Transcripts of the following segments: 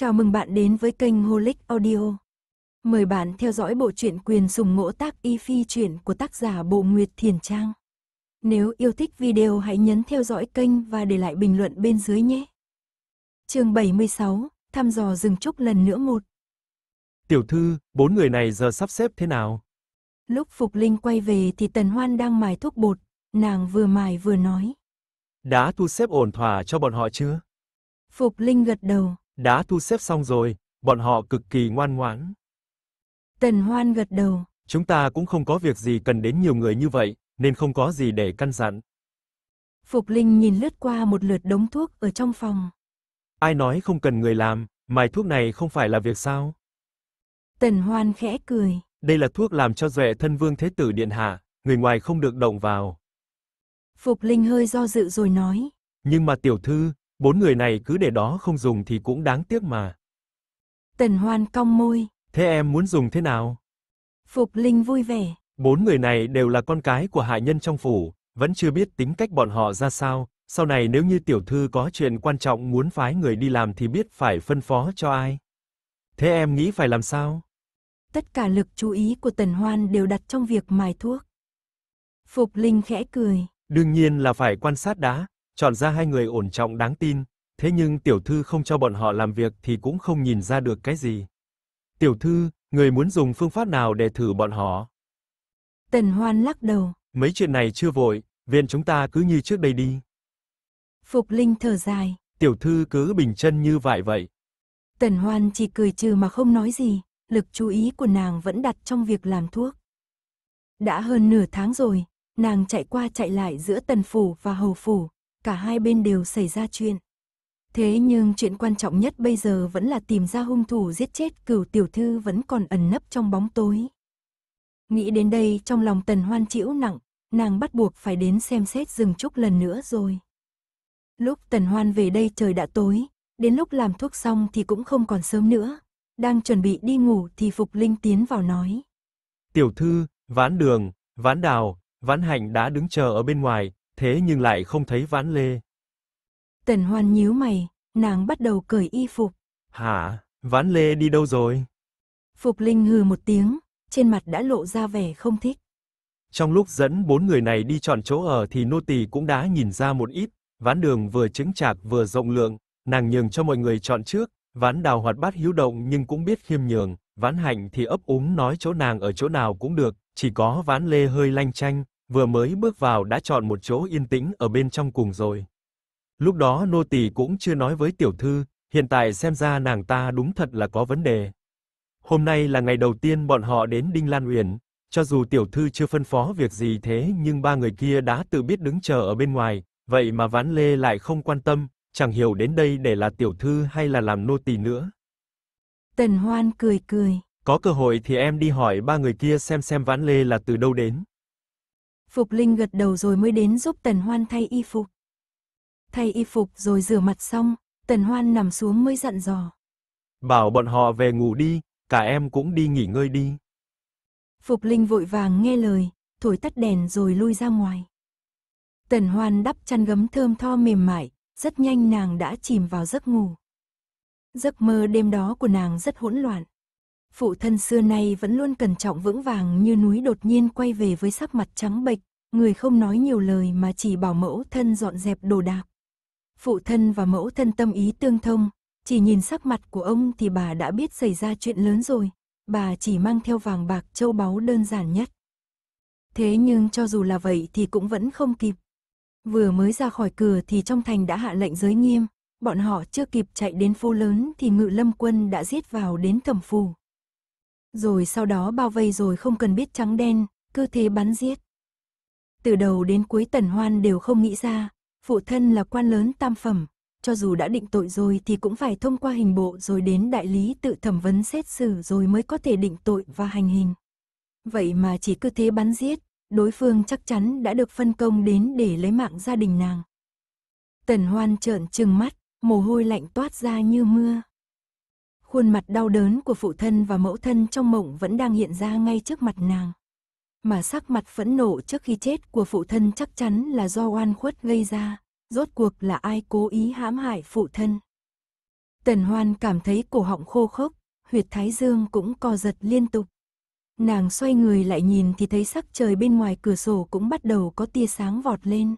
Chào mừng bạn đến với kênh Holic Audio. Mời bạn theo dõi bộ truyện quyền sùng ngỗ tác y phi truyện của tác giả Bộ Nguyệt Thiền Trang. Nếu yêu thích video hãy nhấn theo dõi kênh và để lại bình luận bên dưới nhé. chương 76, thăm dò rừng trúc lần nữa một. Tiểu thư, bốn người này giờ sắp xếp thế nào? Lúc Phục Linh quay về thì Tần Hoan đang mài thuốc bột, nàng vừa mài vừa nói. Đã thu xếp ổn thỏa cho bọn họ chưa? Phục Linh gật đầu, đã thu xếp xong rồi, bọn họ cực kỳ ngoan ngoãn. Tần Hoan gật đầu. Chúng ta cũng không có việc gì cần đến nhiều người như vậy, nên không có gì để căn dặn. Phục Linh nhìn lướt qua một lượt đống thuốc ở trong phòng. Ai nói không cần người làm, mài thuốc này không phải là việc sao? Tần Hoan khẽ cười. Đây là thuốc làm cho duệ thân vương thế tử điện hạ, người ngoài không được động vào. Phục Linh hơi do dự rồi nói. Nhưng mà tiểu thư, Bốn người này cứ để đó không dùng thì cũng đáng tiếc mà. Tần Hoan cong môi. Thế em muốn dùng thế nào? Phục Linh vui vẻ. Bốn người này đều là con cái của hạ nhân trong phủ, vẫn chưa biết tính cách bọn họ ra sao, sau này nếu như tiểu thư có chuyện quan trọng muốn phái người đi làm thì biết phải phân phó cho ai. Thế em nghĩ phải làm sao? Tất cả lực chú ý của Tần Hoan đều đặt trong việc mài thuốc. Phục Linh khẽ cười. Đương nhiên là phải quan sát đã, chọn ra hai người ổn trọng đáng tin, thế nhưng tiểu thư không cho bọn họ làm việc thì cũng không nhìn ra được cái gì. Tiểu thư, người muốn dùng phương pháp nào để thử bọn họ? Tần Hoan lắc đầu. Mấy chuyện này chưa vội, viện chúng ta cứ như trước đây đi. Phục Linh thở dài. Tiểu thư cứ bình chân như vậy vậy. Tần Hoan chỉ cười trừ mà không nói gì, lực chú ý của nàng vẫn đặt trong việc làm thuốc. Đã hơn nửa tháng rồi, nàng chạy qua chạy lại giữa tần phủ và hầu phủ, cả hai bên đều xảy ra chuyện. Thế nhưng chuyện quan trọng nhất bây giờ vẫn là tìm ra hung thủ giết chết cửu tiểu thư vẫn còn ẩn nấp trong bóng tối. Nghĩ đến đây trong lòng tần hoan chịu nặng, nàng bắt buộc phải đến xem xét rừng trúc lần nữa rồi. Lúc tần hoan về đây trời đã tối, đến lúc làm thuốc xong thì cũng không còn sớm nữa. Đang chuẩn bị đi ngủ thì Phục Linh tiến vào nói. Tiểu thư, ván đường, ván đào, ván hạnh đã đứng chờ ở bên ngoài, thế nhưng lại không thấy vãn lê. Tần hoan nhíu mày, nàng bắt đầu cởi y phục. Hả, vãn lê đi đâu rồi? Phục linh hừ một tiếng, trên mặt đã lộ ra vẻ không thích. Trong lúc dẫn bốn người này đi chọn chỗ ở thì nô tỳ cũng đã nhìn ra một ít, ván đường vừa chứng chạc vừa rộng lượng, nàng nhường cho mọi người chọn trước, ván đào hoạt bát hiếu động nhưng cũng biết khiêm nhường, ván hạnh thì ấp úng nói chỗ nàng ở chỗ nào cũng được, chỉ có ván lê hơi lanh chanh, vừa mới bước vào đã chọn một chỗ yên tĩnh ở bên trong cùng rồi. Lúc đó nô tỳ cũng chưa nói với tiểu thư, hiện tại xem ra nàng ta đúng thật là có vấn đề. Hôm nay là ngày đầu tiên bọn họ đến Đinh Lan Uyển, cho dù tiểu thư chưa phân phó việc gì thế nhưng ba người kia đã tự biết đứng chờ ở bên ngoài, vậy mà Vãn Lê lại không quan tâm, chẳng hiểu đến đây để là tiểu thư hay là làm nô tỳ nữa. Tần Hoan cười cười, có cơ hội thì em đi hỏi ba người kia xem xem Vãn Lê là từ đâu đến. Phục Linh gật đầu rồi mới đến giúp Tần Hoan thay y phục. Thay y phục rồi rửa mặt xong, Tần Hoan nằm xuống mới dặn dò. Bảo bọn họ về ngủ đi, cả em cũng đi nghỉ ngơi đi. Phục Linh vội vàng nghe lời, thổi tắt đèn rồi lui ra ngoài. Tần Hoan đắp chăn gấm thơm tho mềm mại, rất nhanh nàng đã chìm vào giấc ngủ. Giấc mơ đêm đó của nàng rất hỗn loạn. Phụ thân xưa nay vẫn luôn cẩn trọng vững vàng như núi đột nhiên quay về với sắc mặt trắng bệch, người không nói nhiều lời mà chỉ bảo mẫu thân dọn dẹp đồ đạc. Phụ thân và mẫu thân tâm ý tương thông, chỉ nhìn sắc mặt của ông thì bà đã biết xảy ra chuyện lớn rồi, bà chỉ mang theo vàng bạc châu báu đơn giản nhất. Thế nhưng cho dù là vậy thì cũng vẫn không kịp. Vừa mới ra khỏi cửa thì trong thành đã hạ lệnh giới nghiêm, bọn họ chưa kịp chạy đến phố lớn thì ngự lâm quân đã giết vào đến thẩm phù, rồi sau đó bao vây rồi không cần biết trắng đen, cứ thế bắn giết. Từ đầu đến cuối Tần Hoan đều không nghĩ ra, phụ thân là quan lớn tam phẩm, cho dù đã định tội rồi thì cũng phải thông qua hình bộ rồi đến đại lý tự thẩm vấn xét xử rồi mới có thể định tội và hành hình. Vậy mà chỉ cứ thế bắn giết, đối phương chắc chắn đã được phân công đến để lấy mạng gia đình nàng. Tần Hoan trợn trừng mắt, mồ hôi lạnh toát ra như mưa. Khuôn mặt đau đớn của phụ thân và mẫu thân trong mộng vẫn đang hiện ra ngay trước mặt nàng. Mà sắc mặt phẫn nộ trước khi chết của phụ thân chắc chắn là do oan khuất gây ra, rốt cuộc là ai cố ý hãm hại phụ thân. Tần Hoan cảm thấy cổ họng khô khốc, huyệt thái dương cũng co giật liên tục. Nàng xoay người lại nhìn thì thấy sắc trời bên ngoài cửa sổ cũng bắt đầu có tia sáng vọt lên.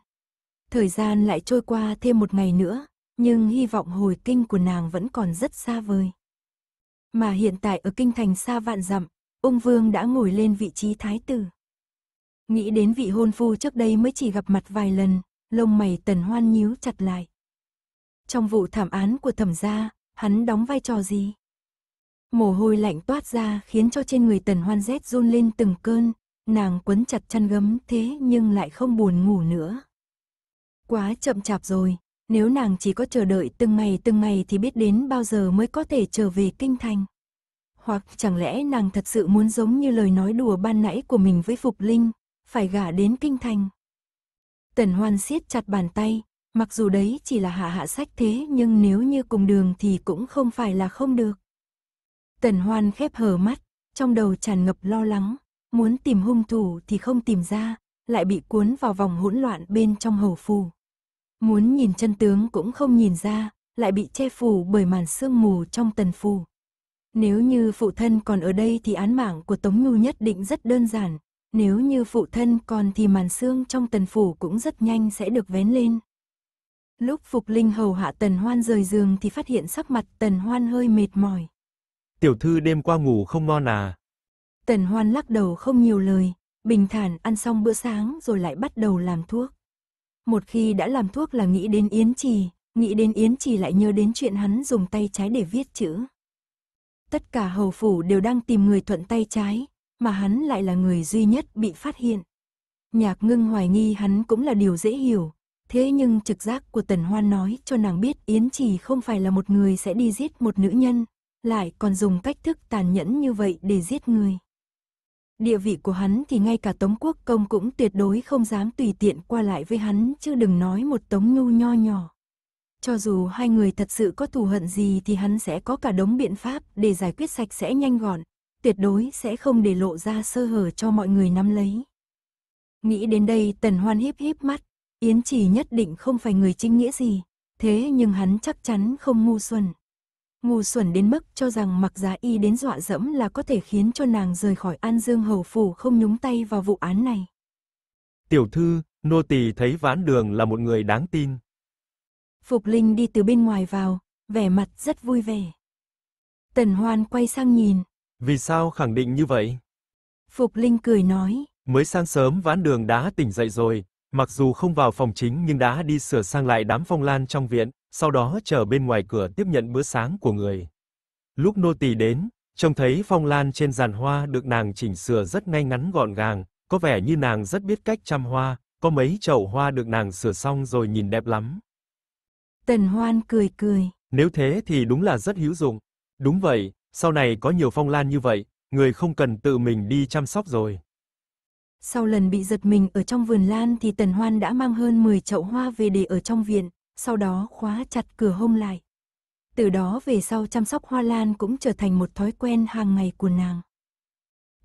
Thời gian lại trôi qua thêm một ngày nữa, nhưng hy vọng hồi kinh của nàng vẫn còn rất xa vời. Mà hiện tại ở kinh thành xa vạn dặm, ung vương đã ngồi lên vị trí thái tử. Nghĩ đến vị hôn phu trước đây mới chỉ gặp mặt vài lần, lông mày tần hoan nhíu chặt lại. Trong vụ thảm án của thẩm gia, hắn đóng vai trò gì? Mồ hôi lạnh toát ra khiến cho trên người tần hoan rét run lên từng cơn, nàng quấn chặt chăn gấm thế nhưng lại không buồn ngủ nữa. Quá chậm chạp rồi, nếu nàng chỉ có chờ đợi từng ngày từng ngày thì biết đến bao giờ mới có thể trở về kinh thành. Hoặc chẳng lẽ nàng thật sự muốn giống như lời nói đùa ban nãy của mình với Phục Linh, phải gả đến kinh thành. Tần Hoan siết chặt bàn tay, mặc dù đấy chỉ là hạ hạ sách thế nhưng nếu như cùng đường thì cũng không phải là không được. Tần Hoan khép hờ mắt, trong đầu tràn ngập lo lắng, muốn tìm hung thủ thì không tìm ra, lại bị cuốn vào vòng hỗn loạn bên trong hầu phù. Muốn nhìn chân tướng cũng không nhìn ra, lại bị che phủ bởi màn sương mù trong tần phù. Nếu như phụ thân còn ở đây thì án mạng của Tống Nhu nhất định rất đơn giản. Nếu như phụ thân còn thì màn sương trong tần phủ cũng rất nhanh sẽ được vén lên. Lúc Phục Linh hầu hạ Tần Hoan rời giường thì phát hiện sắc mặt Tần Hoan hơi mệt mỏi. Tiểu thư đêm qua ngủ không ngon à? Tần Hoan lắc đầu không nhiều lời, bình thản ăn xong bữa sáng rồi lại bắt đầu làm thuốc một khi đã làm thuốc là nghĩ đến Yến Trì, nghĩ đến Yến Trì lại nhớ đến chuyện hắn dùng tay trái để viết chữ. Tất cả hầu phủ đều đang tìm người thuận tay trái, mà hắn lại là người duy nhất bị phát hiện. Nhạc ngưng hoài nghi hắn cũng là điều dễ hiểu, thế nhưng trực giác của Tần Hoan nói cho nàng biết Yến Trì không phải là một người sẽ đi giết một nữ nhân, lại còn dùng cách thức tàn nhẫn như vậy để giết người địa vị của hắn thì ngay cả Tống Quốc Công cũng tuyệt đối không dám tùy tiện qua lại với hắn chứ đừng nói một Tống Nhu nho nhỏ. Cho dù hai người thật sự có thù hận gì thì hắn sẽ có cả đống biện pháp để giải quyết sạch sẽ nhanh gọn, tuyệt đối sẽ không để lộ ra sơ hở cho mọi người nắm lấy. Nghĩ đến đây Tần Hoan híp híp mắt, Yến trì nhất định không phải người chính nghĩa gì, thế nhưng hắn chắc chắn không ngu xuẩn ngu xuẩn đến mức cho rằng mặc giá y đến dọa dẫm là có thể khiến cho nàng rời khỏi An Dương Hầu Phủ không nhúng tay vào vụ án này. Tiểu thư, nô tỳ thấy ván đường là một người đáng tin. Phục Linh đi từ bên ngoài vào, vẻ mặt rất vui vẻ. Tần Hoan quay sang nhìn. Vì sao khẳng định như vậy? Phục Linh cười nói. Mới sáng sớm ván đường đã tỉnh dậy rồi, Mặc dù không vào phòng chính nhưng đã đi sửa sang lại đám phong lan trong viện, sau đó chờ bên ngoài cửa tiếp nhận bữa sáng của người. Lúc nô tỳ đến, trông thấy phong lan trên giàn hoa được nàng chỉnh sửa rất ngay ngắn gọn gàng, có vẻ như nàng rất biết cách chăm hoa, có mấy chậu hoa được nàng sửa xong rồi nhìn đẹp lắm. Tần Hoan cười cười. Nếu thế thì đúng là rất hữu dụng. Đúng vậy, sau này có nhiều phong lan như vậy, người không cần tự mình đi chăm sóc rồi. Sau lần bị giật mình ở trong vườn lan thì Tần Hoan đã mang hơn 10 chậu hoa về để ở trong viện, sau đó khóa chặt cửa hôm lại. Từ đó về sau chăm sóc hoa lan cũng trở thành một thói quen hàng ngày của nàng.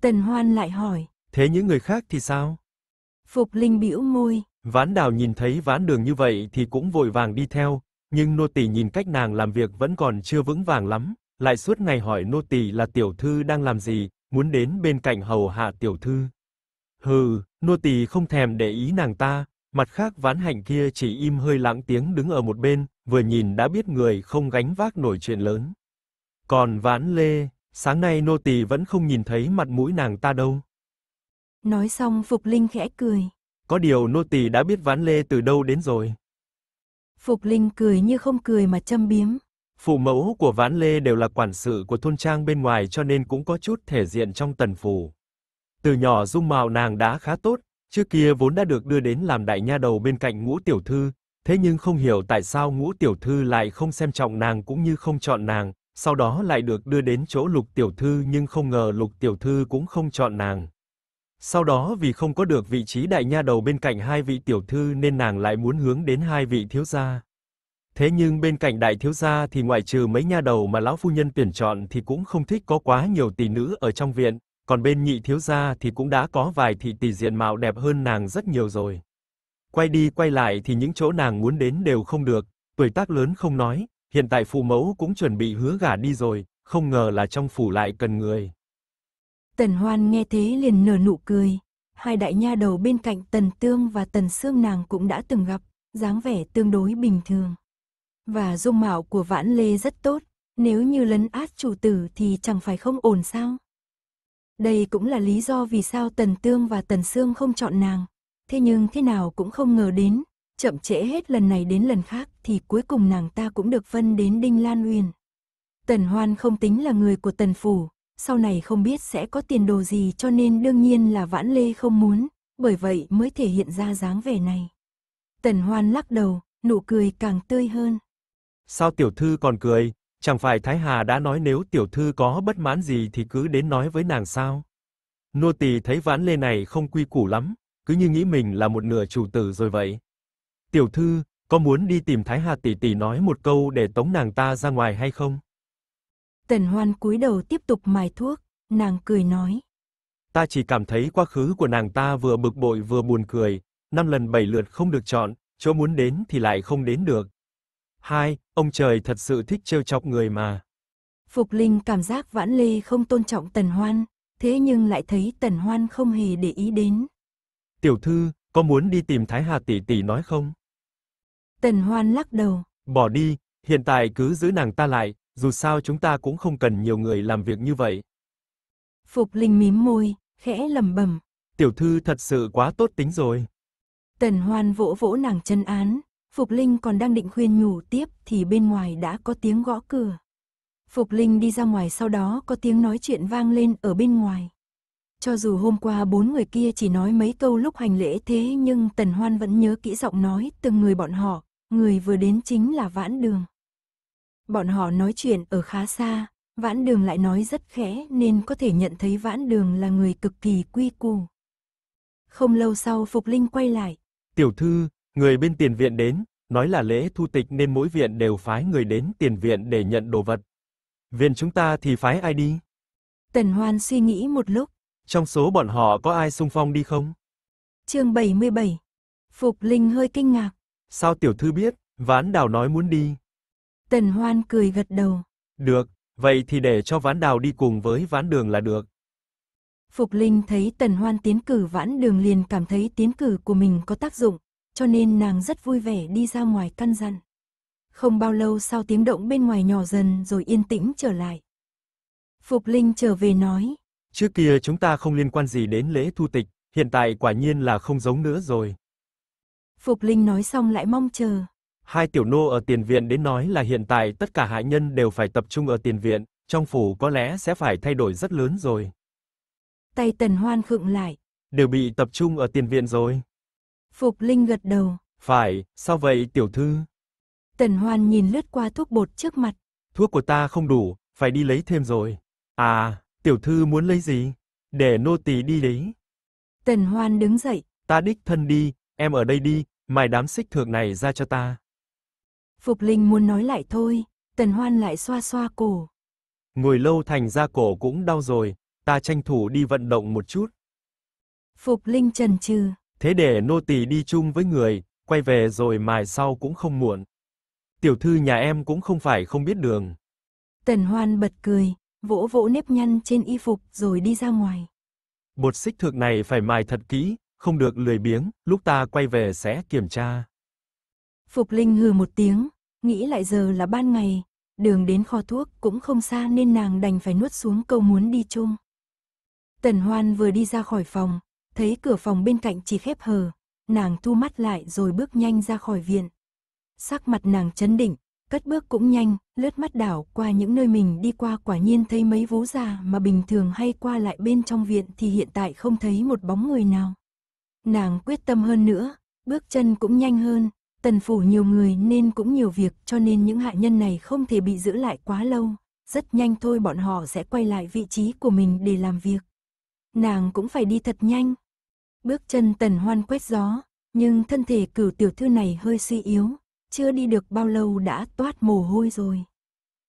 Tần Hoan lại hỏi. Thế những người khác thì sao? Phục Linh bĩu môi. Ván đào nhìn thấy ván đường như vậy thì cũng vội vàng đi theo, nhưng nô tỳ nhìn cách nàng làm việc vẫn còn chưa vững vàng lắm, lại suốt ngày hỏi nô tỳ là tiểu thư đang làm gì, muốn đến bên cạnh hầu hạ tiểu thư. Hừ, nô tỳ không thèm để ý nàng ta, mặt khác ván hành kia chỉ im hơi lặng tiếng đứng ở một bên, vừa nhìn đã biết người không gánh vác nổi chuyện lớn. Còn ván lê, sáng nay nô tỳ vẫn không nhìn thấy mặt mũi nàng ta đâu. Nói xong Phục Linh khẽ cười. Có điều nô tỳ đã biết ván lê từ đâu đến rồi. Phục Linh cười như không cười mà châm biếm. Phụ mẫu của ván lê đều là quản sự của thôn trang bên ngoài cho nên cũng có chút thể diện trong tần phủ, từ nhỏ dung mạo nàng đã khá tốt, trước kia vốn đã được đưa đến làm đại nha đầu bên cạnh Ngũ tiểu thư, thế nhưng không hiểu tại sao Ngũ tiểu thư lại không xem trọng nàng cũng như không chọn nàng, sau đó lại được đưa đến chỗ Lục tiểu thư nhưng không ngờ Lục tiểu thư cũng không chọn nàng. Sau đó vì không có được vị trí đại nha đầu bên cạnh hai vị tiểu thư nên nàng lại muốn hướng đến hai vị thiếu gia. Thế nhưng bên cạnh đại thiếu gia thì ngoại trừ mấy nha đầu mà lão phu nhân tuyển chọn thì cũng không thích có quá nhiều tỷ nữ ở trong viện, còn bên nhị thiếu gia thì cũng đã có vài thị tỷ diện mạo đẹp hơn nàng rất nhiều rồi. Quay đi quay lại thì những chỗ nàng muốn đến đều không được, tuổi tác lớn không nói, hiện tại phụ mẫu cũng chuẩn bị hứa gả đi rồi, không ngờ là trong phủ lại cần người. Tần Hoan nghe thế liền nở nụ cười, hai đại nha đầu bên cạnh Tần Tương và Tần Sương nàng cũng đã từng gặp, dáng vẻ tương đối bình thường. Và dung mạo của Vãn Lê rất tốt, nếu như lấn át chủ tử thì chẳng phải không ổn sao? Đây cũng là lý do vì sao Tần Tương và Tần Sương không chọn nàng. Thế nhưng thế nào cũng không ngờ đến, chậm trễ hết lần này đến lần khác thì cuối cùng nàng ta cũng được phân đến Đinh Lan Uyên. Tần Hoan không tính là người của Tần Phủ, sau này không biết sẽ có tiền đồ gì cho nên đương nhiên là Vãn Lê không muốn, bởi vậy mới thể hiện ra dáng vẻ này. Tần Hoan lắc đầu, nụ cười càng tươi hơn. Sao tiểu thư còn cười? chẳng phải Thái Hà đã nói nếu tiểu thư có bất mãn gì thì cứ đến nói với nàng sao? Nô tỳ thấy vãn lê này không quy củ lắm, cứ như nghĩ mình là một nửa chủ tử rồi vậy. Tiểu thư, có muốn đi tìm Thái Hà tỷ tỷ nói một câu để tống nàng ta ra ngoài hay không? Tần Hoan cúi đầu tiếp tục mài thuốc, nàng cười nói: "Ta chỉ cảm thấy quá khứ của nàng ta vừa bực bội vừa buồn cười, năm lần bảy lượt không được chọn, chỗ muốn đến thì lại không đến được. Hai, Ông trời thật sự thích trêu chọc người mà. Phục Linh cảm giác Vãn ly không tôn trọng Tần Hoan, thế nhưng lại thấy Tần Hoan không hề để ý đến. Tiểu thư, có muốn đi tìm Thái Hà tỷ tỷ nói không? Tần Hoan lắc đầu. Bỏ đi, hiện tại cứ giữ nàng ta lại, dù sao chúng ta cũng không cần nhiều người làm việc như vậy. Phục Linh mím môi, khẽ lẩm bẩm. Tiểu thư thật sự quá tốt tính rồi. Tần Hoan vỗ vỗ nàng chân án. Phục Linh còn đang định khuyên nhủ tiếp thì bên ngoài đã có tiếng gõ cửa. Phục Linh đi ra ngoài sau đó có tiếng nói chuyện vang lên ở bên ngoài. Cho dù hôm qua bốn người kia chỉ nói mấy câu lúc hành lễ thế nhưng Tần Hoan vẫn nhớ kỹ giọng nói từng người bọn họ, người vừa đến chính là Vãn Đường. Bọn họ nói chuyện ở khá xa, Vãn Đường lại nói rất khẽ nên có thể nhận thấy Vãn Đường là người cực kỳ quy củ. Không lâu sau Phục Linh quay lại. Tiểu thư, Người bên tiền viện đến, nói là lễ thu tịch nên mỗi viện đều phái người đến tiền viện để nhận đồ vật. Viện chúng ta thì phái ai đi? Tần Hoan suy nghĩ một lúc. Trong số bọn họ có ai xung phong đi không? Chương 77. Phục Linh hơi kinh ngạc. Sao tiểu thư biết, Ván Đào nói muốn đi. Tần Hoan cười gật đầu. Được, vậy thì để cho Ván Đào đi cùng với Ván Đường là được. Phục Linh thấy Tần Hoan tiến cử Ván Đường liền cảm thấy tiến cử của mình có tác dụng cho nên nàng rất vui vẻ đi ra ngoài căn dặn. Không bao lâu sau tiếng động bên ngoài nhỏ dần rồi yên tĩnh trở lại. Phục Linh trở về nói. Trước kia chúng ta không liên quan gì đến lễ thu tịch, hiện tại quả nhiên là không giống nữa rồi. Phục Linh nói xong lại mong chờ. Hai tiểu nô ở tiền viện đến nói là hiện tại tất cả hạ nhân đều phải tập trung ở tiền viện, trong phủ có lẽ sẽ phải thay đổi rất lớn rồi. Tay Tần Hoan khựng lại. Đều bị tập trung ở tiền viện rồi. Phục Linh gật đầu. Phải, sao vậy tiểu thư? Tần Hoan nhìn lướt qua thuốc bột trước mặt. Thuốc của ta không đủ, phải đi lấy thêm rồi. À, tiểu thư muốn lấy gì? Để nô tỳ đi lấy. Tần Hoan đứng dậy. Ta đích thân đi, em ở đây đi, mài đám xích thược này ra cho ta. Phục Linh muốn nói lại thôi, Tần Hoan lại xoa xoa cổ. Ngồi lâu thành ra cổ cũng đau rồi, ta tranh thủ đi vận động một chút. Phục Linh trần trừ. Thế để nô tỳ đi chung với người, quay về rồi mài sau cũng không muộn. Tiểu thư nhà em cũng không phải không biết đường. Tần Hoan bật cười, vỗ vỗ nếp nhăn trên y phục rồi đi ra ngoài. Bột xích thược này phải mài thật kỹ, không được lười biếng, lúc ta quay về sẽ kiểm tra. Phục Linh hừ một tiếng, nghĩ lại giờ là ban ngày, đường đến kho thuốc cũng không xa nên nàng đành phải nuốt xuống câu muốn đi chung. Tần Hoan vừa đi ra khỏi phòng, thấy cửa phòng bên cạnh chỉ khép hờ, nàng thu mắt lại rồi bước nhanh ra khỏi viện. Sắc mặt nàng chấn định, cất bước cũng nhanh, lướt mắt đảo qua những nơi mình đi qua quả nhiên thấy mấy vú già mà bình thường hay qua lại bên trong viện thì hiện tại không thấy một bóng người nào. Nàng quyết tâm hơn nữa, bước chân cũng nhanh hơn, tần phủ nhiều người nên cũng nhiều việc cho nên những hạ nhân này không thể bị giữ lại quá lâu, rất nhanh thôi bọn họ sẽ quay lại vị trí của mình để làm việc. Nàng cũng phải đi thật nhanh, Bước chân tần hoan quét gió, nhưng thân thể cửu tiểu thư này hơi suy yếu, chưa đi được bao lâu đã toát mồ hôi rồi.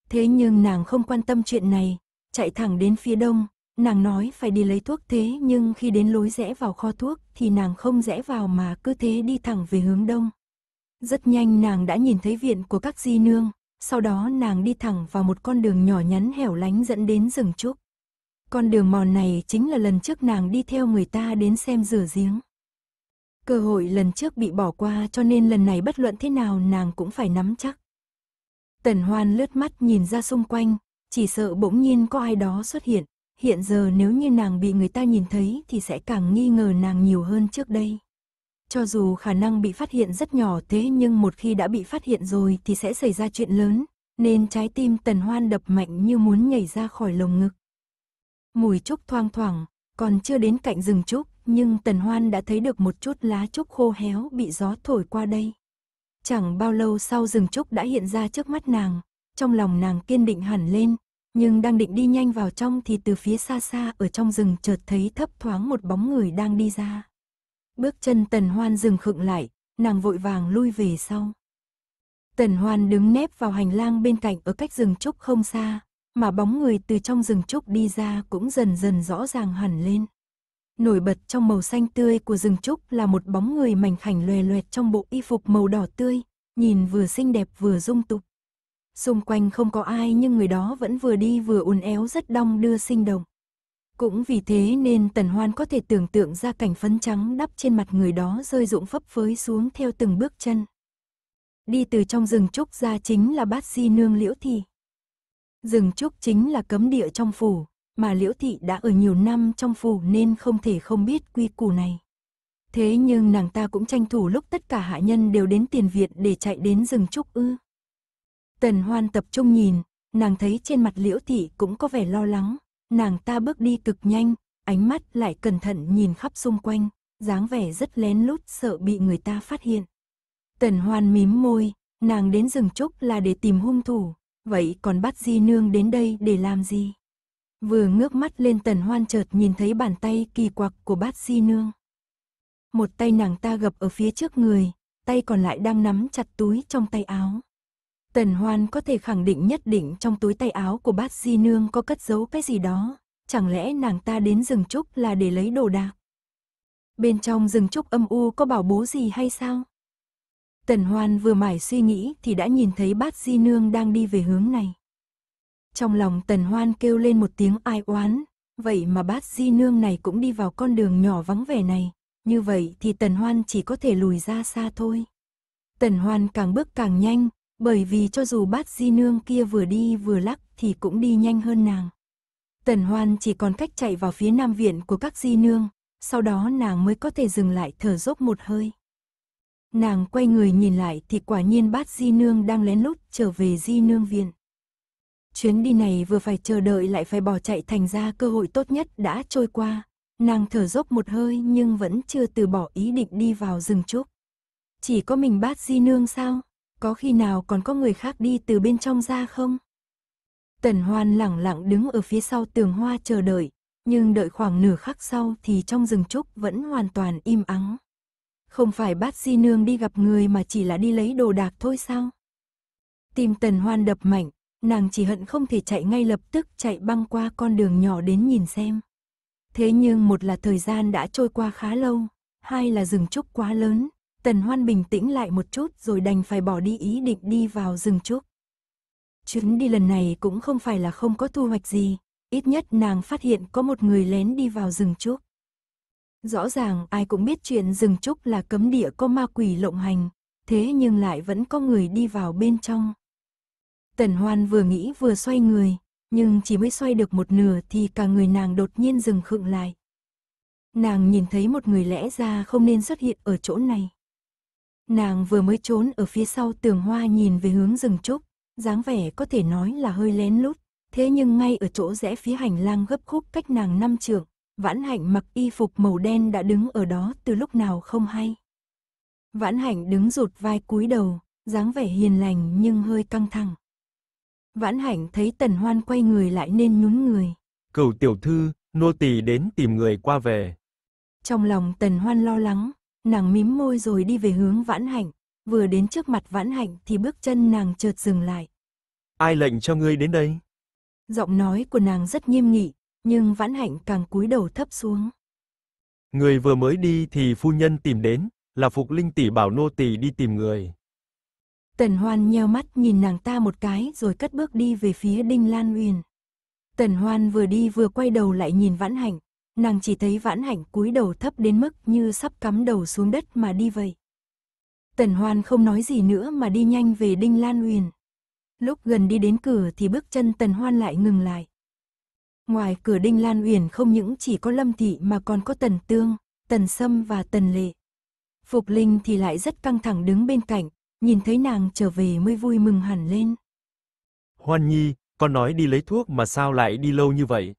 Thế nhưng nàng không quan tâm chuyện này, chạy thẳng đến phía đông, nàng nói phải đi lấy thuốc thế nhưng khi đến lối rẽ vào kho thuốc thì nàng không rẽ vào mà cứ thế đi thẳng về hướng đông. Rất nhanh nàng đã nhìn thấy viện của các di nương, sau đó nàng đi thẳng vào một con đường nhỏ nhắn hẻo lánh dẫn đến rừng trúc. Con đường mòn này chính là lần trước nàng đi theo người ta đến xem rửa giếng. Cơ hội lần trước bị bỏ qua cho nên lần này bất luận thế nào nàng cũng phải nắm chắc. Tần Hoan lướt mắt nhìn ra xung quanh, chỉ sợ bỗng nhiên có ai đó xuất hiện. Hiện giờ nếu như nàng bị người ta nhìn thấy thì sẽ càng nghi ngờ nàng nhiều hơn trước đây. Cho dù khả năng bị phát hiện rất nhỏ thế nhưng một khi đã bị phát hiện rồi thì sẽ xảy ra chuyện lớn, nên trái tim Tần Hoan đập mạnh như muốn nhảy ra khỏi lồng ngực mùi trúc thoang thoảng, còn chưa đến cạnh rừng trúc, nhưng Tần Hoan đã thấy được một chút lá trúc khô héo bị gió thổi qua đây. Chẳng bao lâu sau rừng trúc đã hiện ra trước mắt nàng, trong lòng nàng kiên định hẳn lên, nhưng đang định đi nhanh vào trong thì từ phía xa xa ở trong rừng chợt thấy thấp thoáng một bóng người đang đi ra. Bước chân Tần Hoan dừng khựng lại, nàng vội vàng lui về sau. Tần Hoan đứng nép vào hành lang bên cạnh ở cách rừng trúc không xa, mà bóng người từ trong rừng trúc đi ra cũng dần dần rõ ràng hẳn lên. Nổi bật trong màu xanh tươi của rừng trúc là một bóng người mảnh khảnh lòe loẹt trong bộ y phục màu đỏ tươi, nhìn vừa xinh đẹp vừa dung tục. Xung quanh không có ai nhưng người đó vẫn vừa đi vừa uốn éo rất đong đưa sinh động. Cũng vì thế nên Tần Hoan có thể tưởng tượng ra cảnh phấn trắng đắp trên mặt người đó rơi rụng phấp phới xuống theo từng bước chân. Đi từ trong rừng trúc ra chính là bát di nương liễu thị rừng trúc chính là cấm địa trong phủ, mà Liễu Thị đã ở nhiều năm trong phủ nên không thể không biết quy củ này. Thế nhưng nàng ta cũng tranh thủ lúc tất cả hạ nhân đều đến tiền Việt để chạy đến rừng trúc ư. Tần Hoan tập trung nhìn, nàng thấy trên mặt Liễu Thị cũng có vẻ lo lắng, nàng ta bước đi cực nhanh, ánh mắt lại cẩn thận nhìn khắp xung quanh, dáng vẻ rất lén lút sợ bị người ta phát hiện. Tần Hoan mím môi, nàng đến rừng trúc là để tìm hung thủ, vậy còn bắt di nương đến đây để làm gì? Vừa ngước mắt lên tần hoan chợt nhìn thấy bàn tay kỳ quặc của bát di nương. Một tay nàng ta gập ở phía trước người, tay còn lại đang nắm chặt túi trong tay áo. Tần hoan có thể khẳng định nhất định trong túi tay áo của bát di nương có cất giấu cái gì đó, chẳng lẽ nàng ta đến rừng trúc là để lấy đồ đạc? Bên trong rừng trúc âm u có bảo bố gì hay sao? Tần Hoan vừa mải suy nghĩ thì đã nhìn thấy bát di nương đang đi về hướng này. Trong lòng Tần Hoan kêu lên một tiếng ai oán, vậy mà bát di nương này cũng đi vào con đường nhỏ vắng vẻ này, như vậy thì Tần Hoan chỉ có thể lùi ra xa thôi. Tần Hoan càng bước càng nhanh, bởi vì cho dù bát di nương kia vừa đi vừa lắc thì cũng đi nhanh hơn nàng. Tần Hoan chỉ còn cách chạy vào phía nam viện của các di nương, sau đó nàng mới có thể dừng lại thở dốc một hơi. Nàng quay người nhìn lại thì quả nhiên bát di nương đang lén lút trở về di nương viện. Chuyến đi này vừa phải chờ đợi lại phải bỏ chạy thành ra cơ hội tốt nhất đã trôi qua. Nàng thở dốc một hơi nhưng vẫn chưa từ bỏ ý định đi vào rừng trúc. Chỉ có mình bát di nương sao? Có khi nào còn có người khác đi từ bên trong ra không? Tần hoan lẳng lặng đứng ở phía sau tường hoa chờ đợi, nhưng đợi khoảng nửa khắc sau thì trong rừng trúc vẫn hoàn toàn im ắng. Không phải bát di nương đi gặp người mà chỉ là đi lấy đồ đạc thôi sao? Tim tần hoan đập mạnh, nàng chỉ hận không thể chạy ngay lập tức chạy băng qua con đường nhỏ đến nhìn xem. Thế nhưng một là thời gian đã trôi qua khá lâu, hai là rừng trúc quá lớn, tần hoan bình tĩnh lại một chút rồi đành phải bỏ đi ý định đi vào rừng trúc. Chuyến đi lần này cũng không phải là không có thu hoạch gì, ít nhất nàng phát hiện có một người lén đi vào rừng trúc. Rõ ràng ai cũng biết chuyện rừng trúc là cấm địa có ma quỷ lộng hành, thế nhưng lại vẫn có người đi vào bên trong. Tần Hoan vừa nghĩ vừa xoay người, nhưng chỉ mới xoay được một nửa thì cả người nàng đột nhiên dừng khựng lại. Nàng nhìn thấy một người lẽ ra không nên xuất hiện ở chỗ này. Nàng vừa mới trốn ở phía sau tường hoa nhìn về hướng rừng trúc, dáng vẻ có thể nói là hơi lén lút, thế nhưng ngay ở chỗ rẽ phía hành lang gấp khúc cách nàng năm trượng, Vãn hạnh mặc y phục màu đen đã đứng ở đó từ lúc nào không hay. Vãn hạnh đứng rụt vai cúi đầu, dáng vẻ hiền lành nhưng hơi căng thẳng. Vãn hạnh thấy tần hoan quay người lại nên nhún người. Cửu tiểu thư, nô tỳ đến tìm người qua về. Trong lòng tần hoan lo lắng, nàng mím môi rồi đi về hướng vãn hạnh. Vừa đến trước mặt vãn hạnh thì bước chân nàng chợt dừng lại. Ai lệnh cho ngươi đến đây? Giọng nói của nàng rất nghiêm nghị, nhưng vãn hạnh càng cúi đầu thấp xuống. Người vừa mới đi thì phu nhân tìm đến, là Phục Linh tỷ bảo nô tỳ đi tìm người. Tần Hoan nheo mắt nhìn nàng ta một cái rồi cất bước đi về phía Đinh Lan Uyển. Tần Hoan vừa đi vừa quay đầu lại nhìn Vãn Hạnh, nàng chỉ thấy Vãn Hạnh cúi đầu thấp đến mức như sắp cắm đầu xuống đất mà đi vậy. Tần Hoan không nói gì nữa mà đi nhanh về Đinh Lan Uyển. Lúc gần đi đến cửa thì bước chân Tần Hoan lại ngừng lại. Ngoài cửa Đinh Lan Uyển không những chỉ có Lâm Thị mà còn có Tần Tương, Tần Sâm và Tần Lệ. Phục Linh thì lại rất căng thẳng đứng bên cạnh, nhìn thấy nàng trở về mới vui mừng hẳn lên. Hoan Nhi, con nói đi lấy thuốc mà sao lại đi lâu như vậy?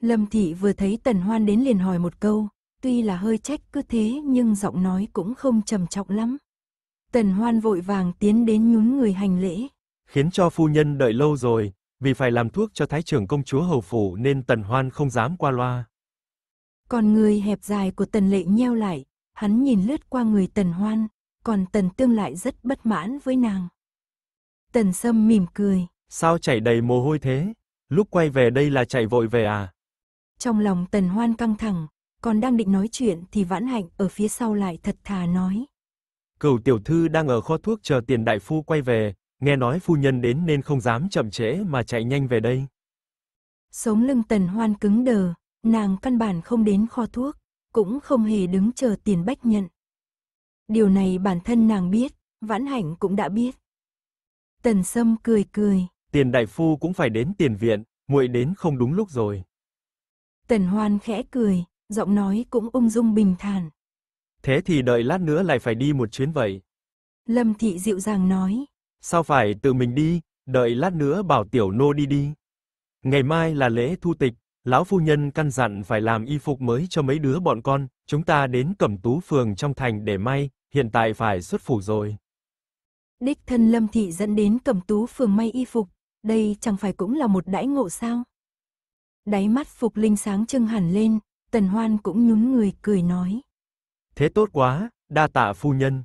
Lâm Thị vừa thấy Tần Hoan đến liền hỏi một câu, tuy là hơi trách cứ thế nhưng giọng nói cũng không trầm trọng lắm. Tần Hoan vội vàng tiến đến nhún người hành lễ. Khiến cho phu nhân đợi lâu rồi vì phải làm thuốc cho thái trưởng công chúa hầu phủ nên Tần Hoan không dám qua loa. Còn người hẹp dài của Tần Lệ nheo lại, hắn nhìn lướt qua người Tần Hoan, còn Tần Tương lại rất bất mãn với nàng. Tần Sâm mỉm cười. Sao chảy đầy mồ hôi thế? Lúc quay về đây là chạy vội về à? Trong lòng Tần Hoan căng thẳng, còn đang định nói chuyện thì Vãn Hạnh ở phía sau lại thật thà nói. Cửu tiểu thư đang ở kho thuốc chờ tiền đại phu quay về, nghe nói phu nhân đến nên không dám chậm trễ mà chạy nhanh về đây. Sống lưng tần hoan cứng đờ, nàng căn bản không đến kho thuốc, cũng không hề đứng chờ tiền bách nhận. Điều này bản thân nàng biết, vãn hạnh cũng đã biết. Tần sâm cười cười. Tiền đại phu cũng phải đến tiền viện, muội đến không đúng lúc rồi. Tần hoan khẽ cười, giọng nói cũng ung dung bình thản. Thế thì đợi lát nữa lại phải đi một chuyến vậy. Lâm thị dịu dàng nói, Sao phải tự mình đi, đợi lát nữa bảo tiểu nô đi đi. Ngày mai là lễ thu tịch, lão phu nhân căn dặn phải làm y phục mới cho mấy đứa bọn con, chúng ta đến Cẩm Tú phường trong thành để may, hiện tại phải xuất phủ rồi. Đích thân Lâm thị dẫn đến Cẩm Tú phường may y phục, đây chẳng phải cũng là một đãi ngộ sao? Đáy mắt Phục Linh sáng trưng hẳn lên, Tần Hoan cũng nhún người cười nói: "Thế tốt quá, đa tạ phu nhân."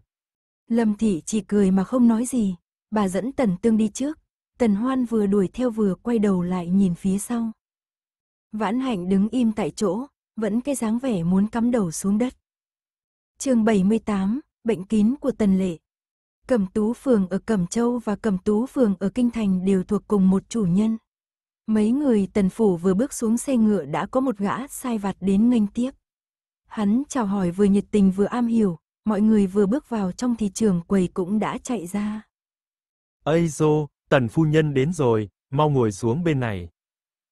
Lâm thị chỉ cười mà không nói gì. Bà dẫn Tần Tương đi trước, Tần Hoan vừa đuổi theo vừa quay đầu lại nhìn phía sau. Vãn Hạnh đứng im tại chỗ, vẫn cái dáng vẻ muốn cắm đầu xuống đất. Chương 78, bệnh kín của Tần Lệ. Cẩm Tú phường ở Cẩm Châu và Cẩm Tú phường ở kinh thành đều thuộc cùng một chủ nhân. Mấy người Tần phủ vừa bước xuống xe ngựa đã có một gã sai vặt đến nghênh tiếp. Hắn chào hỏi vừa nhiệt tình vừa am hiểu, mọi người vừa bước vào trong thị trường quầy cũng đã chạy ra. Ây dô, tần phu nhân đến rồi, mau ngồi xuống bên này.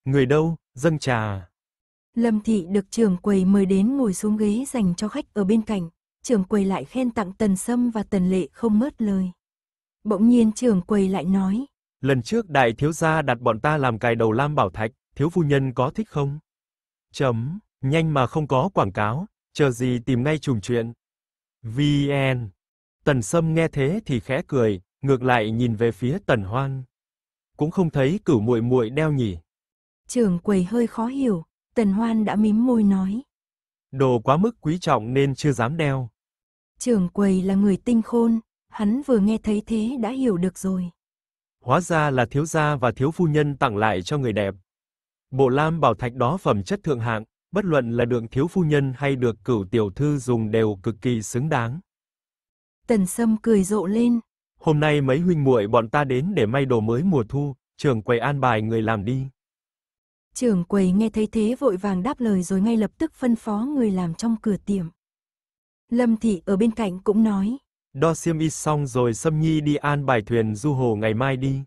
Người đâu, dâng trà. Lâm thị được trưởng quầy mời đến ngồi xuống ghế dành cho khách ở bên cạnh, trưởng quầy lại khen tặng tần sâm và tần lệ không mớt lời. Bỗng nhiên trưởng quầy lại nói. Lần trước đại thiếu gia đặt bọn ta làm cài đầu lam bảo thạch, thiếu phu nhân có thích không? Chấm, nhanh mà không có quảng cáo, chờ gì tìm ngay trùng chuyện. VN. Tần Sâm nghe thế thì khẽ cười, ngược lại nhìn về phía Tần Hoan, cũng không thấy cửu muội muội đeo nhỉ. Trưởng quầy hơi khó hiểu, Tần Hoan đã mím môi nói. Đồ quá mức quý trọng nên chưa dám đeo. Trưởng quầy là người tinh khôn, hắn vừa nghe thấy thế đã hiểu được rồi. Hóa ra là thiếu gia và thiếu phu nhân tặng lại cho người đẹp. Bộ lam bảo thạch đó phẩm chất thượng hạng, bất luận là được thiếu phu nhân hay được cửu tiểu thư dùng đều cực kỳ xứng đáng. Tần Sâm cười rộ lên, Hôm nay mấy huynh muội bọn ta đến để may đồ mới mùa thu, trưởng quầy an bài người làm đi. Trưởng quầy nghe thấy thế vội vàng đáp lời rồi ngay lập tức phân phó người làm trong cửa tiệm. Lâm thị ở bên cạnh cũng nói. Đo xiêm y xong rồi Sâm Nhi đi an bài thuyền du hồ ngày mai đi.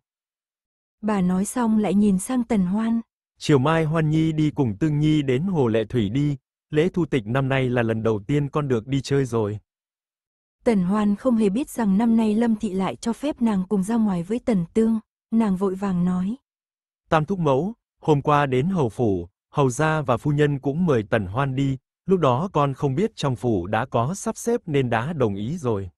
Bà nói xong lại nhìn sang Tần Hoan. Chiều mai Hoan Nhi đi cùng Tương Nhi đến Hồ Lệ Thủy đi, lễ thu tịch năm nay là lần đầu tiên con được đi chơi rồi. Tần Hoan không hề biết rằng năm nay Lâm Thị lại cho phép nàng cùng ra ngoài với Tần Tương, nàng vội vàng nói. Tam thúc mẫu, hôm qua đến hầu phủ, hầu gia và phu nhân cũng mời Tần Hoan đi, lúc đó con không biết trong phủ đã có sắp xếp nên đã đồng ý rồi.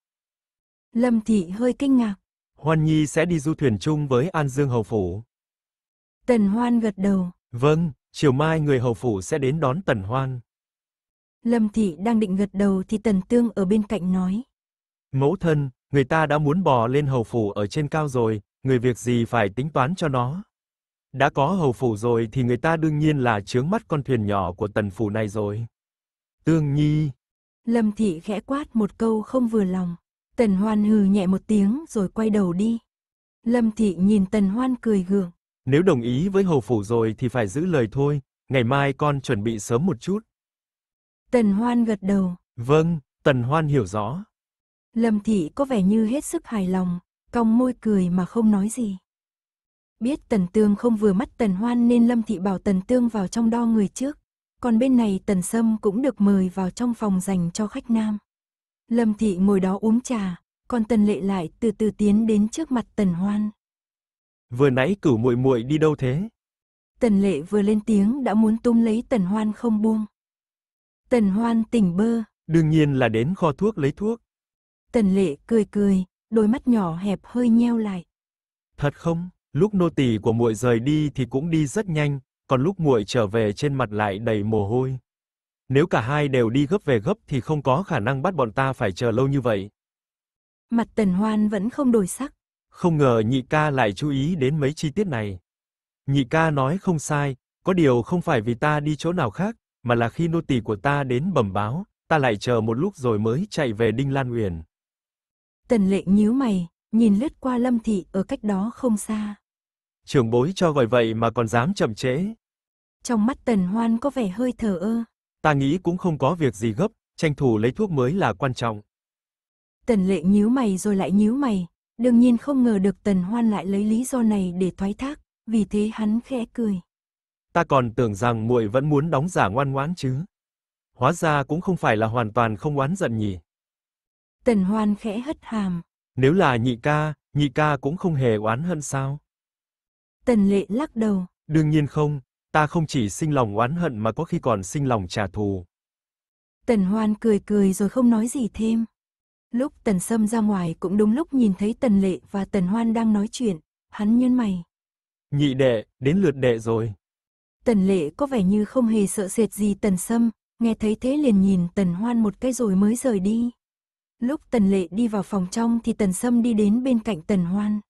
Lâm Thị hơi kinh ngạc. Hoan Nhi sẽ đi du thuyền chung với An Dương hầu phủ. Tần Hoan gật đầu. Vâng, chiều mai người hầu phủ sẽ đến đón Tần Hoan. Lâm Thị đang định gật đầu thì Tần Tương ở bên cạnh nói. Mẫu thân, người ta đã muốn bò lên hầu phủ ở trên cao rồi, người việc gì phải tính toán cho nó. Đã có hầu phủ rồi thì người ta đương nhiên là chướng mắt con thuyền nhỏ của tần phủ này rồi. Tương Nhi. Lâm Thị khẽ quát một câu không vừa lòng. Tần Hoan hừ nhẹ một tiếng rồi quay đầu đi. Lâm Thị nhìn Tần Hoan cười gượng. Nếu đồng ý với hầu phủ rồi thì phải giữ lời thôi, ngày mai con chuẩn bị sớm một chút. Tần Hoan gật đầu. Vâng, Tần Hoan hiểu rõ. Lâm Thị có vẻ như hết sức hài lòng, cong môi cười mà không nói gì. Biết Tần Tương không vừa mắt Tần Hoan nên Lâm Thị bảo Tần Tương vào trong đo người trước. Còn bên này Tần Sâm cũng được mời vào trong phòng dành cho khách nam. Lâm Thị ngồi đó uống trà, còn Tần Lệ lại từ từ tiến đến trước mặt Tần Hoan. Vừa nãy cửu muội muội đi đâu thế? Tần Lệ vừa lên tiếng đã muốn túm lấy Tần Hoan không buông. Tần Hoan tỉnh bơ. Đương nhiên là đến kho thuốc lấy thuốc. Tần lệ cười cười, đôi mắt nhỏ hẹp hơi nheo lại. Thật không? Lúc nô tỳ của muội rời đi thì cũng đi rất nhanh, còn lúc muội trở về trên mặt lại đầy mồ hôi. Nếu cả hai đều đi gấp về gấp thì không có khả năng bắt bọn ta phải chờ lâu như vậy. Mặt Tần Hoan vẫn không đổi sắc. Không ngờ nhị ca lại chú ý đến mấy chi tiết này. Nhị ca nói không sai, có điều không phải vì ta đi chỗ nào khác, mà là khi nô tỳ của ta đến bẩm báo, ta lại chờ một lúc rồi mới chạy về Đinh Lan Uyển. Tần lệ nhíu mày, nhìn lướt qua lâm thị ở cách đó không xa. Trưởng bối cho gọi vậy mà còn dám chậm trễ. Trong mắt tần hoan có vẻ hơi thờ ơ. Ta nghĩ cũng không có việc gì gấp, tranh thủ lấy thuốc mới là quan trọng. Tần lệ nhíu mày rồi lại nhíu mày, đương nhiên không ngờ được tần hoan lại lấy lý do này để thoái thác, vì thế hắn khẽ cười. Ta còn tưởng rằng muội vẫn muốn đóng giả ngoan ngoãn chứ. Hóa ra cũng không phải là hoàn toàn không oán giận nhỉ. Tần Hoan khẽ hất hàm. Nếu là nhị ca, nhị ca cũng không hề oán hận sao? Tần Lệ lắc đầu. Đương nhiên không, ta không chỉ sinh lòng oán hận mà có khi còn sinh lòng trả thù. Tần Hoan cười cười rồi không nói gì thêm. Lúc Tần Sâm ra ngoài cũng đúng lúc nhìn thấy Tần Lệ và Tần Hoan đang nói chuyện, hắn nhướng mày. Nhị đệ, đến lượt đệ rồi. Tần Lệ có vẻ như không hề sợ sệt gì Tần Sâm, nghe thấy thế liền nhìn Tần Hoan một cái rồi mới rời đi. Lúc Tần Lệ đi vào phòng trong thì Tần Sâm đi đến bên cạnh Tần Hoan.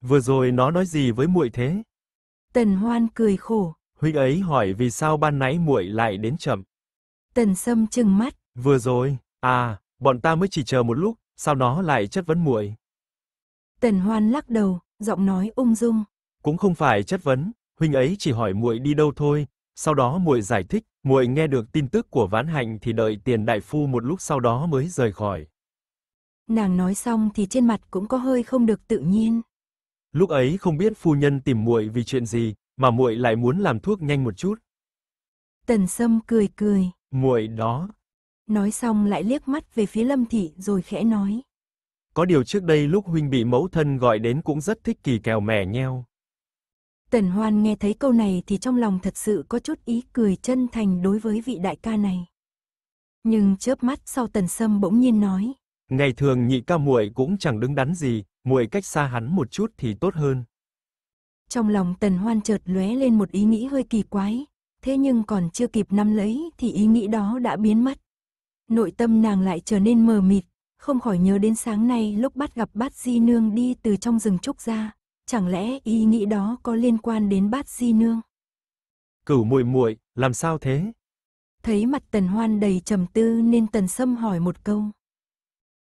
Vừa rồi nó nói gì với muội thế? Tần Hoan cười khổ. Huynh ấy hỏi vì sao ban nãy muội lại đến chậm. Tần Sâm trừng mắt. Vừa rồi, à, bọn ta mới chỉ chờ một lúc, sao nó lại chất vấn muội? Tần Hoan lắc đầu, giọng nói ung dung. Cũng không phải chất vấn, huynh ấy chỉ hỏi muội đi đâu thôi, sau đó muội giải thích, muội nghe được tin tức của Vãn Hạnh thì đợi Tiền đại phu một lúc sau đó mới rời khỏi. Nàng nói xong thì trên mặt cũng có hơi không được tự nhiên. Lúc ấy không biết phu nhân tìm muội vì chuyện gì, mà muội lại muốn làm thuốc nhanh một chút. Tần Sâm cười cười, muội đó. Nói xong lại liếc mắt về phía Lâm thị rồi khẽ nói: "Có điều trước đây lúc huynh bị mẫu thân gọi đến cũng rất thích kỳ kèo mẻ nheo." Tần Hoan nghe thấy câu này thì trong lòng thật sự có chút ý cười chân thành đối với vị đại ca này. Nhưng chớp mắt sau Tần Sâm bỗng nhiên nói: Ngày thường nhị ca muội cũng chẳng đứng đắn gì, muội cách xa hắn một chút thì tốt hơn. Trong lòng Tần Hoan chợt lóe lên một ý nghĩ hơi kỳ quái, thế nhưng còn chưa kịp nắm lấy thì ý nghĩ đó đã biến mất. Nội tâm nàng lại trở nên mờ mịt, không khỏi nhớ đến sáng nay lúc bắt gặp bát di nương đi từ trong rừng trúc ra, chẳng lẽ ý nghĩ đó có liên quan đến bát di nương? Cửu muội muội, làm sao thế? Thấy mặt Tần Hoan đầy trầm tư nên Tần Sâm hỏi một câu.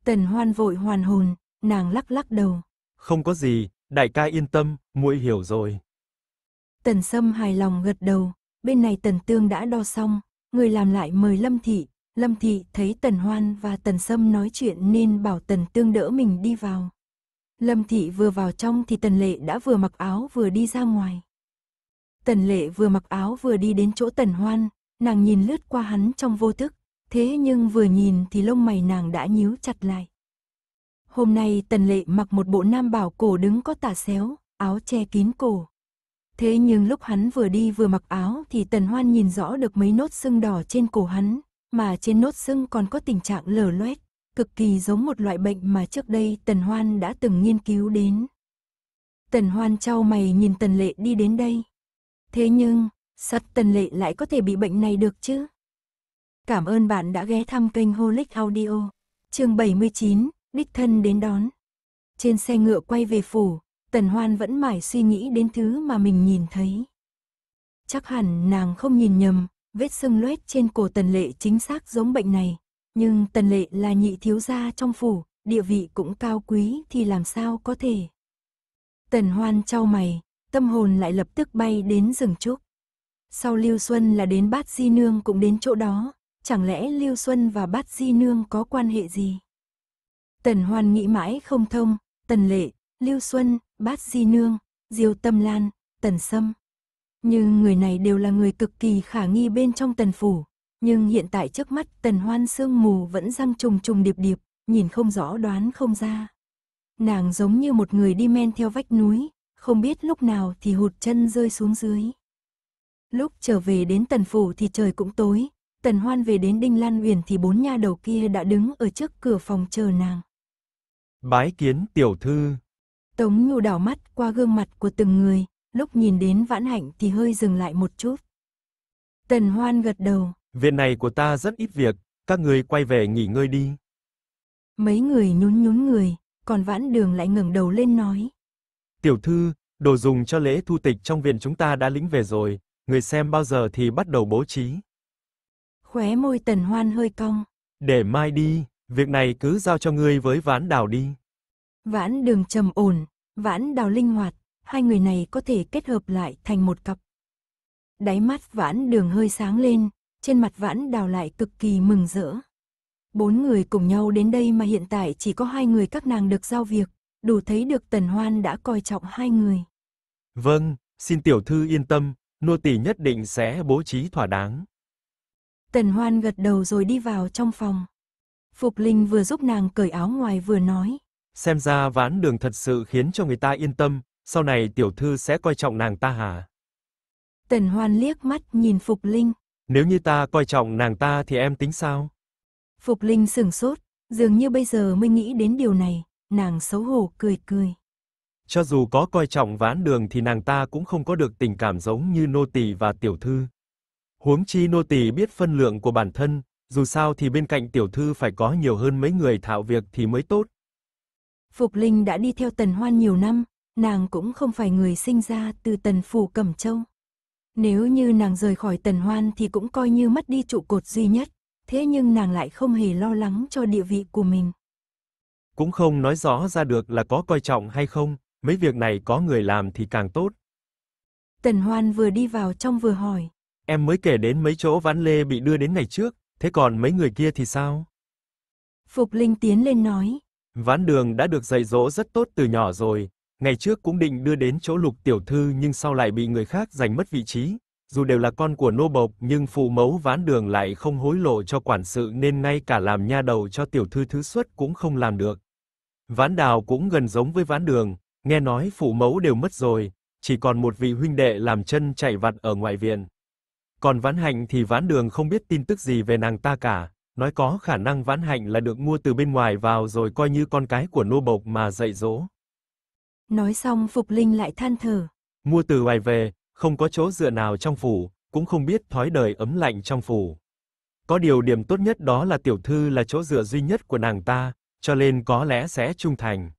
Tần Hoan vội hoàn hồn, nàng lắc lắc đầu. Không có gì, đại ca yên tâm, muội hiểu rồi. Tần Sâm hài lòng gật đầu, bên này Tần Tương đã đo xong, người làm lại mời Lâm Thị. Lâm Thị thấy Tần Hoan và Tần Sâm nói chuyện nên bảo Tần Tương đỡ mình đi vào. Lâm Thị vừa vào trong thì Tần Lệ đã vừa mặc áo vừa đi ra ngoài. Tần Lệ vừa mặc áo vừa đi đến chỗ Tần Hoan, nàng nhìn lướt qua hắn trong vô thức, Thế nhưng vừa nhìn thì lông mày nàng đã nhíu chặt lại. Hôm nay Tần Lệ mặc một bộ nam bảo cổ đứng có tà xéo, áo che kín cổ. Thế nhưng lúc hắn vừa đi vừa mặc áo thì Tần Hoan nhìn rõ được mấy nốt sưng đỏ trên cổ hắn, mà trên nốt sưng còn có tình trạng lở loét, cực kỳ giống một loại bệnh mà trước đây Tần Hoan đã từng nghiên cứu đến. Tần Hoan trao mày nhìn Tần Lệ đi đến đây. Thế nhưng, sắt Tần Lệ lại có thể bị bệnh này được chứ? Cảm ơn bạn đã ghé thăm kênh Holic Audio. chương 79, đích thân đến đón. Trên xe ngựa quay về phủ, Tần Hoan vẫn mãi suy nghĩ đến thứ mà mình nhìn thấy. Chắc hẳn nàng không nhìn nhầm, vết sưng loét trên cổ Tần Lệ chính xác giống bệnh này. Nhưng Tần Lệ là nhị thiếu gia trong phủ, địa vị cũng cao quý thì làm sao có thể. Tần Hoan trao mày, tâm hồn lại lập tức bay đến rừng trúc. Sau Lưu Xuân là đến bát di nương cũng đến chỗ đó, chẳng lẽ Lưu Xuân và Bát Di Nương có quan hệ gì? Tần Hoan nghĩ mãi không thông, Tần Lệ, Lưu Xuân, Bát Di Nương, Diêu Tâm Lan, Tần Sâm. Nhưng người này đều là người cực kỳ khả nghi bên trong Tần Phủ. Nhưng hiện tại trước mắt Tần Hoan sương mù vẫn răng trùng trùng điệp điệp, nhìn không rõ đoán không ra. Nàng giống như một người đi men theo vách núi, không biết lúc nào thì hụt chân rơi xuống dưới. Lúc trở về đến Tần Phủ thì trời cũng tối, Tần Hoan về đến Đinh Lan Uyển thì bốn nha đầu kia đã đứng ở trước cửa phòng chờ nàng. Bái kiến tiểu thư. Tống Nhu đảo mắt qua gương mặt của từng người, lúc nhìn đến Vãn Hạnh thì hơi dừng lại một chút. Tần Hoan gật đầu. Viện này của ta rất ít việc, các người quay về nghỉ ngơi đi. Mấy người nhún nhún người, còn Vãn Đường lại ngẩng đầu lên nói. Tiểu thư, đồ dùng cho lễ thu tịch trong viện chúng ta đã lĩnh về rồi, người xem bao giờ thì bắt đầu bố trí. Khóe môi tần hoan hơi cong. Để mai đi, việc này cứ giao cho ngươi với vãn đào đi. Vãn đường trầm ổn, vãn đào linh hoạt, hai người này có thể kết hợp lại thành một cặp. Đáy mắt vãn đường hơi sáng lên, trên mặt vãn đào lại cực kỳ mừng rỡ. Bốn người cùng nhau đến đây mà hiện tại chỉ có hai người các nàng được giao việc, đủ thấy được tần hoan đã coi trọng hai người. Vâng, xin tiểu thư yên tâm, nô tỳ nhất định sẽ bố trí thỏa đáng. Tần Hoan gật đầu rồi đi vào trong phòng. Phục Linh vừa giúp nàng cởi áo ngoài vừa nói. Xem ra ván đường thật sự khiến cho người ta yên tâm, sau này tiểu thư sẽ coi trọng nàng ta hả? Tần Hoan liếc mắt nhìn Phục Linh. Nếu như ta coi trọng nàng ta thì em tính sao? Phục Linh sửng sốt, dường như bây giờ mới nghĩ đến điều này, nàng xấu hổ cười cười. Cho dù có coi trọng ván đường thì nàng ta cũng không có được tình cảm giống như nô tỳ và tiểu thư. Huống chi nô tỳ biết phân lượng của bản thân, dù sao thì bên cạnh tiểu thư phải có nhiều hơn mấy người thạo việc thì mới tốt. Phục Linh đã đi theo Tần Hoan nhiều năm, nàng cũng không phải người sinh ra từ Tần Phủ Cẩm Châu. Nếu như nàng rời khỏi Tần Hoan thì cũng coi như mất đi trụ cột duy nhất, thế nhưng nàng lại không hề lo lắng cho địa vị của mình. Cũng không nói rõ ra được là có coi trọng hay không, mấy việc này có người làm thì càng tốt. Tần Hoan vừa đi vào trong vừa hỏi. Em mới kể đến mấy chỗ vãn lê bị đưa đến ngày trước, thế còn mấy người kia thì sao? Phục Linh tiến lên nói. Vãn đường đã được dạy dỗ rất tốt từ nhỏ rồi, ngày trước cũng định đưa đến chỗ lục tiểu thư nhưng sau lại bị người khác giành mất vị trí. Dù đều là con của nô bộc nhưng phụ mẫu ván đường lại không hối lộ cho quản sự nên ngay cả làm nha đầu cho tiểu thư thứ xuất cũng không làm được. Ván đào cũng gần giống với ván đường, nghe nói phụ mẫu đều mất rồi, chỉ còn một vị huynh đệ làm chân chạy vặt ở ngoại viện. Còn Vãn Hạnh thì Vãn Đường không biết tin tức gì về nàng ta cả, nói có khả năng Vãn Hạnh là được mua từ bên ngoài vào rồi coi như con cái của nô bộc mà dạy dỗ. Nói xong Phục Linh lại than thở. Mua từ ngoài về, không có chỗ dựa nào trong phủ, cũng không biết thói đời ấm lạnh trong phủ. Có điều điểm tốt nhất đó là tiểu thư là chỗ dựa duy nhất của nàng ta, cho nên có lẽ sẽ trung thành.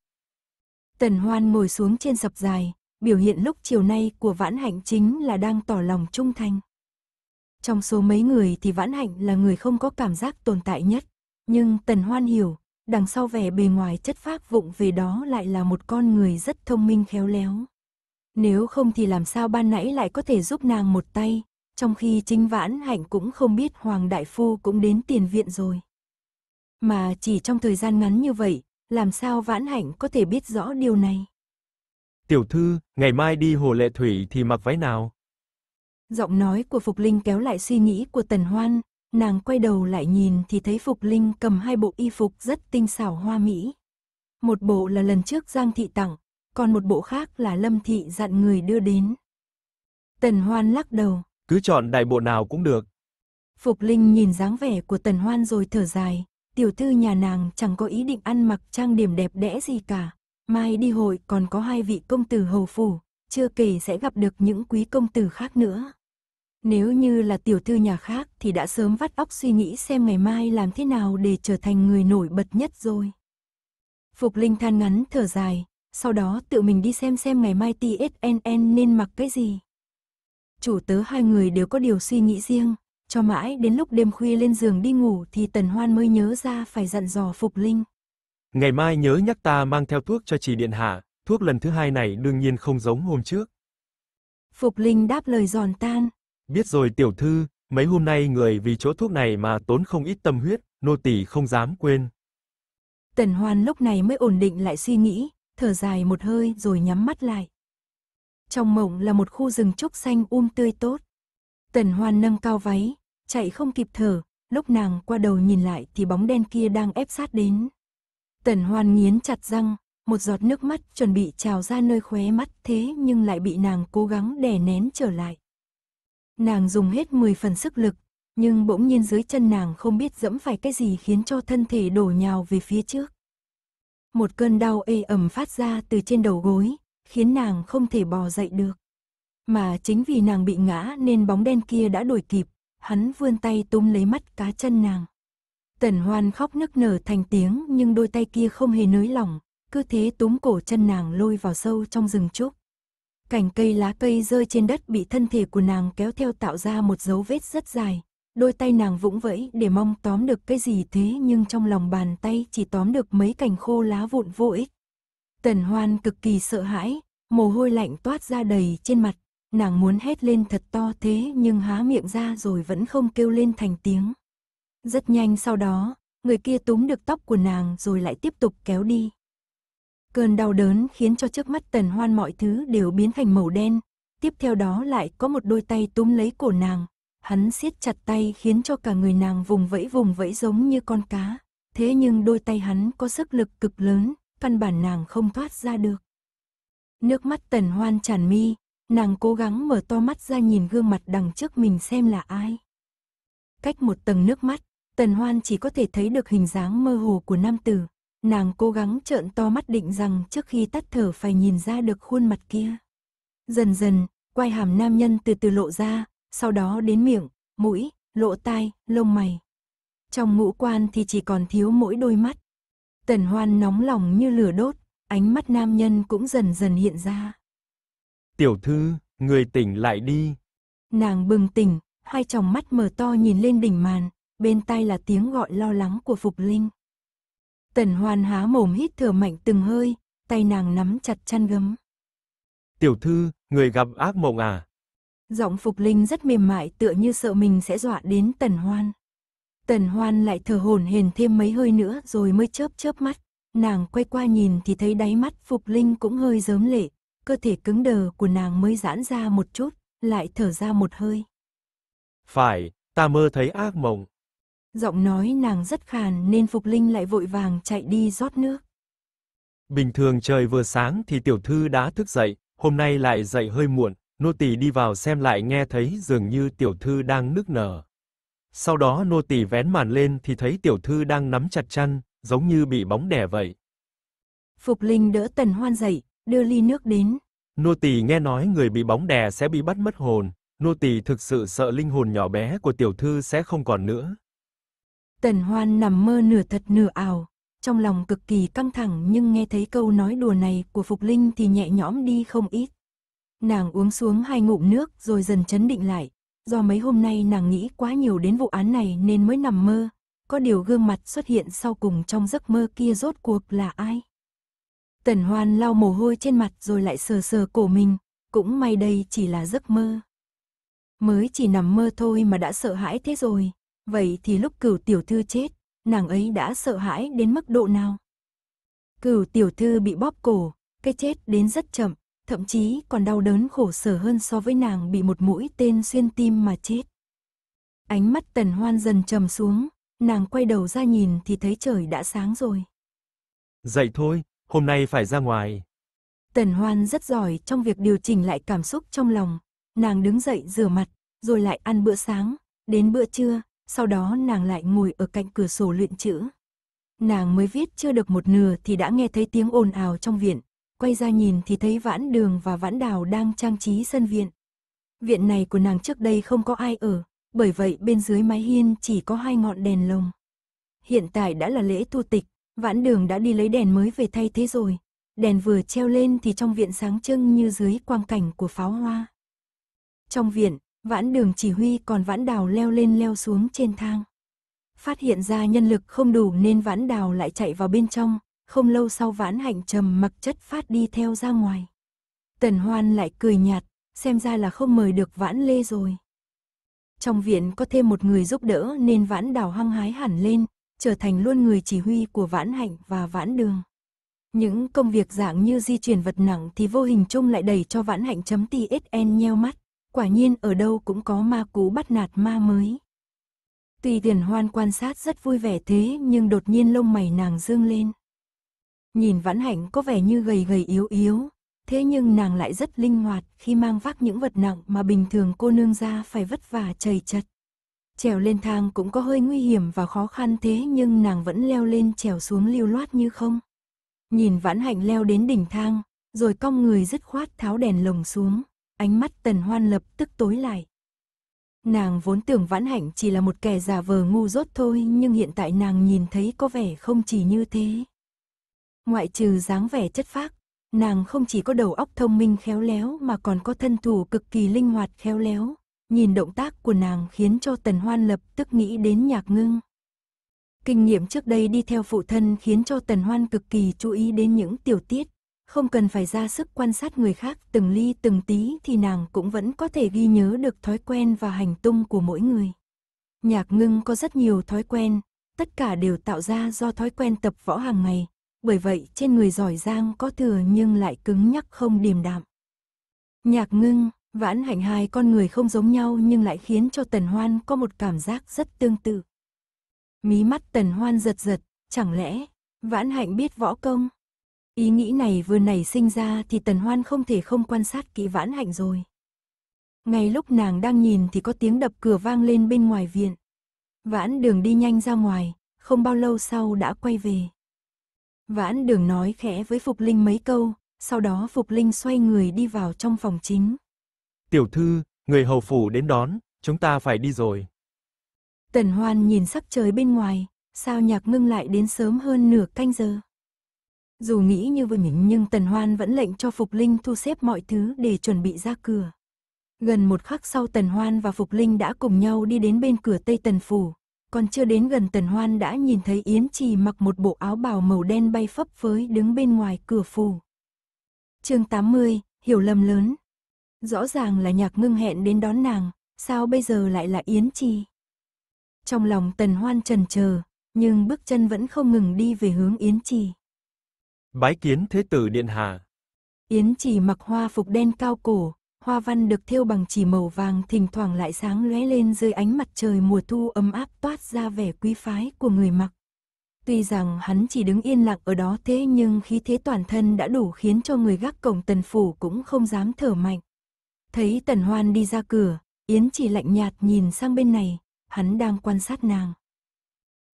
Tần Hoan ngồi xuống trên sập dài, biểu hiện lúc chiều nay của Vãn Hạnh chính là đang tỏ lòng trung thành. Trong số mấy người thì Vãn Hạnh là người không có cảm giác tồn tại nhất. Nhưng Tần Hoan hiểu, đằng sau vẻ bề ngoài chất phác vụng về đó lại là một con người rất thông minh khéo léo. Nếu không thì làm sao ban nãy lại có thể giúp nàng một tay, trong khi chính Vãn Hạnh cũng không biết Hoàng Đại Phu cũng đến tiền viện rồi. Mà chỉ trong thời gian ngắn như vậy, làm sao Vãn Hạnh có thể biết rõ điều này? Tiểu thư, ngày mai đi hồ lệ thủy thì mặc váy nào? Giọng nói của Phục Linh kéo lại suy nghĩ của Tần Hoan, nàng quay đầu lại nhìn thì thấy Phục Linh cầm hai bộ y phục rất tinh xảo hoa mỹ. Một bộ là lần trước Giang Thị tặng, còn một bộ khác là Lâm Thị dặn người đưa đến. Tần Hoan lắc đầu. Cứ chọn đại bộ nào cũng được. Phục Linh nhìn dáng vẻ của Tần Hoan rồi thở dài. Tiểu thư nhà nàng chẳng có ý định ăn mặc trang điểm đẹp đẽ gì cả. Mai đi hội còn có hai vị công tử hầu phủ, chưa kể sẽ gặp được những quý công tử khác nữa. Nếu như là tiểu thư nhà khác thì đã sớm vắt óc suy nghĩ xem ngày mai làm thế nào để trở thành người nổi bật nhất rồi. Phục Linh than ngắn thở dài, sau đó tự mình đi xem xem ngày mai TSNN nên mặc cái gì. Chủ tớ hai người đều có điều suy nghĩ riêng, cho mãi đến lúc đêm khuya lên giường đi ngủ thì Tần Hoan mới nhớ ra phải dặn dò Phục Linh. Ngày mai nhớ nhắc ta mang theo thuốc cho chị Điện Hạ, thuốc lần thứ hai này đương nhiên không giống hôm trước. Phục Linh đáp lời giòn tan, Biết rồi tiểu thư, mấy hôm nay người vì chỗ thuốc này mà tốn không ít tâm huyết, nô tỳ không dám quên. Tần Hoan lúc này mới ổn định lại suy nghĩ, thở dài một hơi rồi nhắm mắt lại. Trong mộng là một khu rừng trúc xanh um tươi tốt. Tần Hoan nâng cao váy, chạy không kịp thở, lúc nàng qua đầu nhìn lại thì bóng đen kia đang ép sát đến. Tần Hoan nghiến chặt răng, một giọt nước mắt chuẩn bị trào ra nơi khóe mắt thế nhưng lại bị nàng cố gắng đè nén trở lại. Nàng dùng hết 10 phần sức lực, nhưng bỗng nhiên dưới chân nàng không biết dẫm phải cái gì khiến cho thân thể đổ nhào về phía trước. Một cơn đau ê ẩm phát ra từ trên đầu gối, khiến nàng không thể bò dậy được. Mà chính vì nàng bị ngã nên bóng đen kia đã đuổi kịp, hắn vươn tay túm lấy mắt cá chân nàng. Tần hoan khóc nức nở thành tiếng nhưng đôi tay kia không hề nới lỏng, cứ thế túm cổ chân nàng lôi vào sâu trong rừng trúc. Cành cây lá cây rơi trên đất bị thân thể của nàng kéo theo tạo ra một dấu vết rất dài. Đôi tay nàng vũng vẫy để mong tóm được cái gì thế nhưng trong lòng bàn tay chỉ tóm được mấy cành khô lá vụn vô ích. Tần hoan cực kỳ sợ hãi, mồ hôi lạnh toát ra đầy trên mặt, nàng muốn hét lên thật to thế nhưng há miệng ra rồi vẫn không kêu lên thành tiếng. Rất nhanh sau đó, người kia túm được tóc của nàng rồi lại tiếp tục kéo đi. Cơn đau đớn khiến cho trước mắt tần hoan mọi thứ đều biến thành màu đen. Tiếp theo đó lại có một đôi tay túm lấy cổ nàng. Hắn siết chặt tay khiến cho cả người nàng vùng vẫy vùng vẫy giống như con cá. Thế nhưng đôi tay hắn có sức lực cực lớn, căn bản nàng không thoát ra được. Nước mắt tần hoan tràn mi, nàng cố gắng mở to mắt ra nhìn gương mặt đằng trước mình xem là ai. Cách một tầng nước mắt, tần hoan chỉ có thể thấy được hình dáng mơ hồ của nam tử, Nàng cố gắng trợn to mắt định rằng trước khi tắt thở phải nhìn ra được khuôn mặt kia. Dần dần, quai hàm nam nhân từ từ lộ ra, sau đó đến miệng, mũi, lộ tai, lông mày. Trong ngũ quan thì chỉ còn thiếu mỗi đôi mắt. Tần hoan nóng lòng như lửa đốt, ánh mắt nam nhân cũng dần dần hiện ra. Tiểu thư, người tỉnh lại đi. Nàng bừng tỉnh, hai tròng mắt mở to nhìn lên đỉnh màn, bên tai là tiếng gọi lo lắng của Phục Linh. Tần hoan há mồm hít thở mạnh từng hơi, tay nàng nắm chặt chăn gấm. Tiểu thư, người gặp ác mộng à? Giọng Phục Linh rất mềm mại tựa như sợ mình sẽ dọa đến Tần Hoan. Tần Hoan lại thở hổn hển thêm mấy hơi nữa rồi mới chớp chớp mắt. Nàng quay qua nhìn thì thấy đáy mắt Phục Linh cũng hơi rớm lệ, cơ thể cứng đờ của nàng mới giãn ra một chút, lại thở ra một hơi. Phải, ta mơ thấy ác mộng. Giọng nói nàng rất khàn nên Phục Linh lại vội vàng chạy đi rót nước. Bình thường trời vừa sáng thì tiểu thư đã thức dậy, hôm nay lại dậy hơi muộn, nô tỳ đi vào xem lại nghe thấy dường như tiểu thư đang nức nở. Sau đó nô tỳ vén màn lên thì thấy tiểu thư đang nắm chặt chăn, giống như bị bóng đè vậy. Phục Linh đỡ Tần Hoan dậy, đưa ly nước đến. Nô tỳ nghe nói người bị bóng đè sẽ bị bắt mất hồn, nô tỳ thực sự sợ linh hồn nhỏ bé của tiểu thư sẽ không còn nữa. Tần Hoan nằm mơ nửa thật nửa ảo, trong lòng cực kỳ căng thẳng nhưng nghe thấy câu nói đùa này của Phục Linh thì nhẹ nhõm đi không ít. Nàng uống xuống hai ngụm nước rồi dần chấn định lại, do mấy hôm nay nàng nghĩ quá nhiều đến vụ án này nên mới nằm mơ, có điều gương mặt xuất hiện sau cùng trong giấc mơ kia rốt cuộc là ai. Tần Hoan lau mồ hôi trên mặt rồi lại sờ sờ cổ mình, cũng may đây chỉ là giấc mơ. Mới chỉ nằm mơ thôi mà đã sợ hãi thế rồi, Vậy thì lúc cửu tiểu thư chết, nàng ấy đã sợ hãi đến mức độ nào? Cửu tiểu thư bị bóp cổ, cái chết đến rất chậm, thậm chí còn đau đớn khổ sở hơn so với nàng bị một mũi tên xuyên tim mà chết. Ánh mắt tần hoan dần trầm xuống, nàng quay đầu ra nhìn thì thấy trời đã sáng rồi. Dậy thôi, hôm nay phải ra ngoài. Tần hoan rất giỏi trong việc điều chỉnh lại cảm xúc trong lòng, nàng đứng dậy rửa mặt, rồi lại ăn bữa sáng, đến bữa trưa, sau đó nàng lại ngồi ở cạnh cửa sổ luyện chữ. Nàng mới viết chưa được một nửa thì đã nghe thấy tiếng ồn ào trong viện, quay ra nhìn thì thấy vãn đường và vãn đào đang trang trí sân viện. Viện này của nàng trước đây không có ai ở, bởi vậy bên dưới mái hiên chỉ có hai ngọn đèn lồng. Hiện tại đã là lễ tu tịch, vãn đường đã đi lấy đèn mới về thay thế rồi. Đèn vừa treo lên thì trong viện sáng trưng như dưới quang cảnh của pháo hoa. Trong viện, Vãn đường chỉ huy còn vãn đào leo lên leo xuống trên thang. Phát hiện ra nhân lực không đủ nên vãn đào lại chạy vào bên trong, không lâu sau vãn hạnh trầm mặc chất phát đi theo ra ngoài. Tần hoan lại cười nhạt, xem ra là không mời được vãn lê rồi. Trong viện có thêm một người giúp đỡ nên vãn đào hăng hái hẳn lên, trở thành luôn người chỉ huy của vãn hạnh và vãn đường. Những công việc dạng như di chuyển vật nặng thì vô hình chung lại đẩy cho vãn hạnh chấm tsn nheo mắt. Quả nhiên ở đâu cũng có ma cú bắt nạt ma mới. tuy tiền hoan quan sát rất vui vẻ thế nhưng đột nhiên lông mày nàng dương lên. Nhìn vãn hạnh có vẻ như gầy gầy yếu yếu, thế nhưng nàng lại rất linh hoạt khi mang vác những vật nặng mà bình thường cô nương ra phải vất vả chầy chật. Trèo lên thang cũng có hơi nguy hiểm và khó khăn thế nhưng nàng vẫn leo lên trèo xuống lưu loát như không. Nhìn vãn hạnh leo đến đỉnh thang, rồi cong người dứt khoát tháo đèn lồng xuống ánh mắt tần hoan lập tức tối lại. Nàng vốn tưởng vãn hạnh chỉ là một kẻ giả vờ ngu dốt thôi nhưng hiện tại nàng nhìn thấy có vẻ không chỉ như thế. Ngoại trừ dáng vẻ chất phác, nàng không chỉ có đầu óc thông minh khéo léo mà còn có thân thủ cực kỳ linh hoạt khéo léo. Nhìn động tác của nàng khiến cho tần hoan lập tức nghĩ đến nhạc ngưng. Kinh nghiệm trước đây đi theo phụ thân khiến cho tần hoan cực kỳ chú ý đến những tiểu tiết không cần phải ra sức quan sát người khác từng ly từng tí thì nàng cũng vẫn có thể ghi nhớ được thói quen và hành tung của mỗi người. Nhạc ngưng có rất nhiều thói quen, tất cả đều tạo ra do thói quen tập võ hàng ngày, bởi vậy trên người giỏi giang có thừa nhưng lại cứng nhắc không điềm đạm. Nhạc ngưng, vãn hạnh hai con người không giống nhau nhưng lại khiến cho tần hoan có một cảm giác rất tương tự. Mí mắt tần hoan giật giật, chẳng lẽ vãn hạnh biết võ công? Ý nghĩ này vừa nảy sinh ra thì Tần Hoan không thể không quan sát kỹ vãn hạnh rồi. Ngay lúc nàng đang nhìn thì có tiếng đập cửa vang lên bên ngoài viện. Vãn đường đi nhanh ra ngoài, không bao lâu sau đã quay về. Vãn đường nói khẽ với Phục Linh mấy câu, sau đó Phục Linh xoay người đi vào trong phòng chính. Tiểu thư, người hầu phủ đến đón, chúng ta phải đi rồi. Tần Hoan nhìn sắc trời bên ngoài, sao nhạc ngưng lại đến sớm hơn nửa canh giờ. Dù nghĩ như vừa nhỉnh nhưng Tần Hoan vẫn lệnh cho Phục Linh thu xếp mọi thứ để chuẩn bị ra cửa. Gần một khắc sau Tần Hoan và Phục Linh đã cùng nhau đi đến bên cửa Tây Tần Phủ. Còn chưa đến gần Tần Hoan đã nhìn thấy Yến Trì mặc một bộ áo bào màu đen bay phấp phới đứng bên ngoài cửa phủ. chương 80, hiểu lầm lớn. Rõ ràng là nhạc ngưng hẹn đến đón nàng, sao bây giờ lại là Yến Trì? Trong lòng Tần Hoan trần chờ nhưng bước chân vẫn không ngừng đi về hướng Yến Trì. Bái kiến Thế tử Điện Hạ. Yến chỉ mặc hoa phục đen cao cổ, hoa văn được thêu bằng chỉ màu vàng thỉnh thoảng lại sáng lóe lên dưới ánh mặt trời mùa thu ấm áp toát ra vẻ quý phái của người mặc. Tuy rằng hắn chỉ đứng yên lặng ở đó thế nhưng khí thế toàn thân đã đủ khiến cho người gác cổng tần phủ cũng không dám thở mạnh. Thấy tần hoan đi ra cửa, Yến chỉ lạnh nhạt nhìn sang bên này, hắn đang quan sát nàng.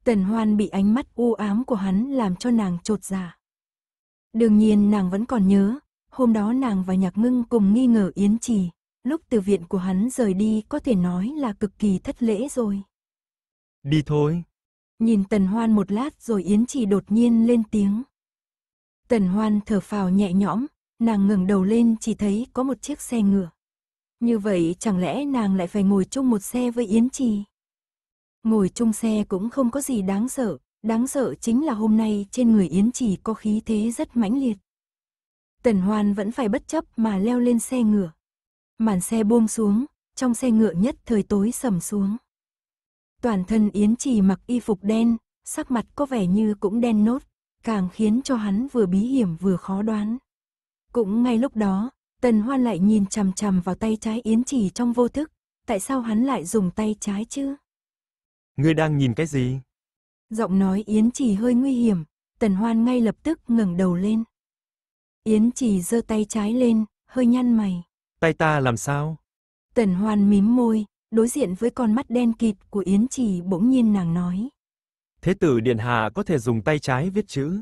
Tần hoan bị ánh mắt u ám của hắn làm cho nàng trột dạ. Đương nhiên nàng vẫn còn nhớ, hôm đó nàng và Nhạc Ngưng cùng nghi ngờ Yến Trì, lúc từ viện của hắn rời đi có thể nói là cực kỳ thất lễ rồi. Đi thôi. Nhìn Tần Hoan một lát rồi Yến Trì đột nhiên lên tiếng. Tần Hoan thở phào nhẹ nhõm, nàng ngẩng đầu lên chỉ thấy có một chiếc xe ngựa. Như vậy chẳng lẽ nàng lại phải ngồi chung một xe với Yến Trì? Ngồi chung xe cũng không có gì đáng sợ, Đáng sợ chính là hôm nay trên người Yến trì có khí thế rất mãnh liệt. Tần Hoan vẫn phải bất chấp mà leo lên xe ngựa. Màn xe buông xuống, trong xe ngựa nhất thời tối sầm xuống. Toàn thân Yến Trì mặc y phục đen, sắc mặt có vẻ như cũng đen nốt, càng khiến cho hắn vừa bí hiểm vừa khó đoán. Cũng ngay lúc đó, Tần Hoan lại nhìn chằm chằm vào tay trái Yến Trì trong vô thức, tại sao hắn lại dùng tay trái chứ? Ngươi đang nhìn cái gì? Giọng nói Yến Trì hơi nguy hiểm, Tần Hoan ngay lập tức ngẩng đầu lên. Yến Trì giơ tay trái lên, hơi nhăn mày. Tay ta làm sao? Tần Hoan mím môi, đối diện với con mắt đen kịt của Yến Trì bỗng nhiên nàng nói. Thế tử Điện Hạ có thể dùng tay trái viết chữ.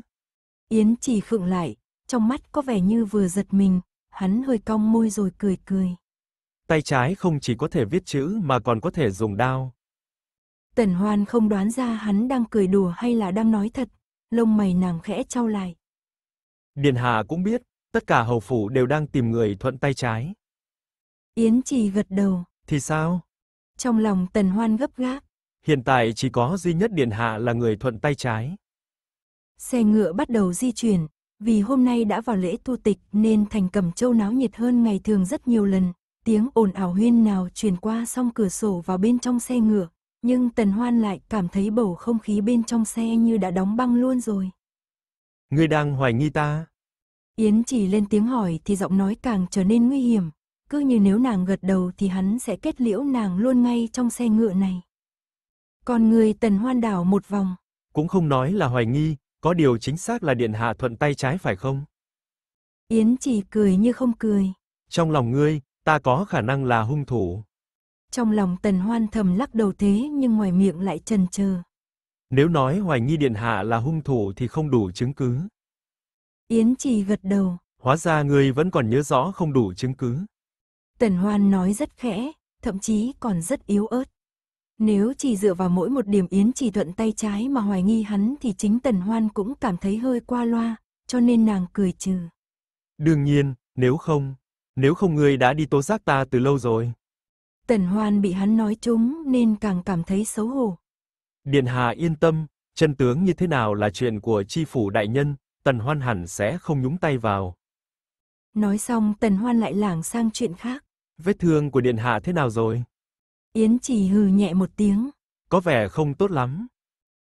Yến Trì khựng lại, trong mắt có vẻ như vừa giật mình, hắn hơi cong môi rồi cười cười. Tay trái không chỉ có thể viết chữ mà còn có thể dùng đao, Tần Hoan không đoán ra hắn đang cười đùa hay là đang nói thật, lông mày nàng khẽ trao lại. Điền Hà cũng biết, tất cả hầu phủ đều đang tìm người thuận tay trái. Yến Trì gật đầu. Thì sao? Trong lòng Tần Hoan gấp gáp. Hiện tại chỉ có duy nhất Điền Hà là người thuận tay trái. Xe ngựa bắt đầu di chuyển, vì hôm nay đã vào lễ tu tịch nên thành cầm châu náo nhiệt hơn ngày thường rất nhiều lần. Tiếng ồn ào huyên nào truyền qua song cửa sổ vào bên trong xe ngựa, nhưng Tần Hoan lại cảm thấy bầu không khí bên trong xe như đã đóng băng luôn rồi. Ngươi đang hoài nghi ta? Yến chỉ lên tiếng hỏi thì giọng nói càng trở nên nguy hiểm, cứ như nếu nàng gật đầu thì hắn sẽ kết liễu nàng luôn ngay trong xe ngựa này. Còn người Tần Hoan đảo một vòng. Cũng không nói là hoài nghi, có điều chính xác là điện hạ thuận tay trái phải không? Yến chỉ cười như không cười. Trong lòng ngươi, ta có khả năng là hung thủ. Trong lòng tần hoan thầm lắc đầu thế nhưng ngoài miệng lại chần chừ Nếu nói hoài nghi điện hạ là hung thủ thì không đủ chứng cứ. Yến trì gật đầu. Hóa ra ngươi vẫn còn nhớ rõ không đủ chứng cứ. Tần hoan nói rất khẽ, thậm chí còn rất yếu ớt. Nếu chỉ dựa vào mỗi một điểm Yến trì thuận tay trái mà hoài nghi hắn thì chính Tần Hoan cũng cảm thấy hơi qua loa, cho nên nàng cười trừ. Đương nhiên, nếu không, nếu không ngươi đã đi tố giác ta từ lâu rồi. Tần Hoan bị hắn nói trúng nên càng cảm thấy xấu hổ. Điện Hạ yên tâm, chân tướng như thế nào là chuyện của chi phủ đại nhân, Tần Hoan hẳn sẽ không nhúng tay vào. Nói xong Tần Hoan lại lảng sang chuyện khác. Vết thương của Điện Hạ thế nào rồi? Yến chỉ hừ nhẹ một tiếng. Có vẻ không tốt lắm.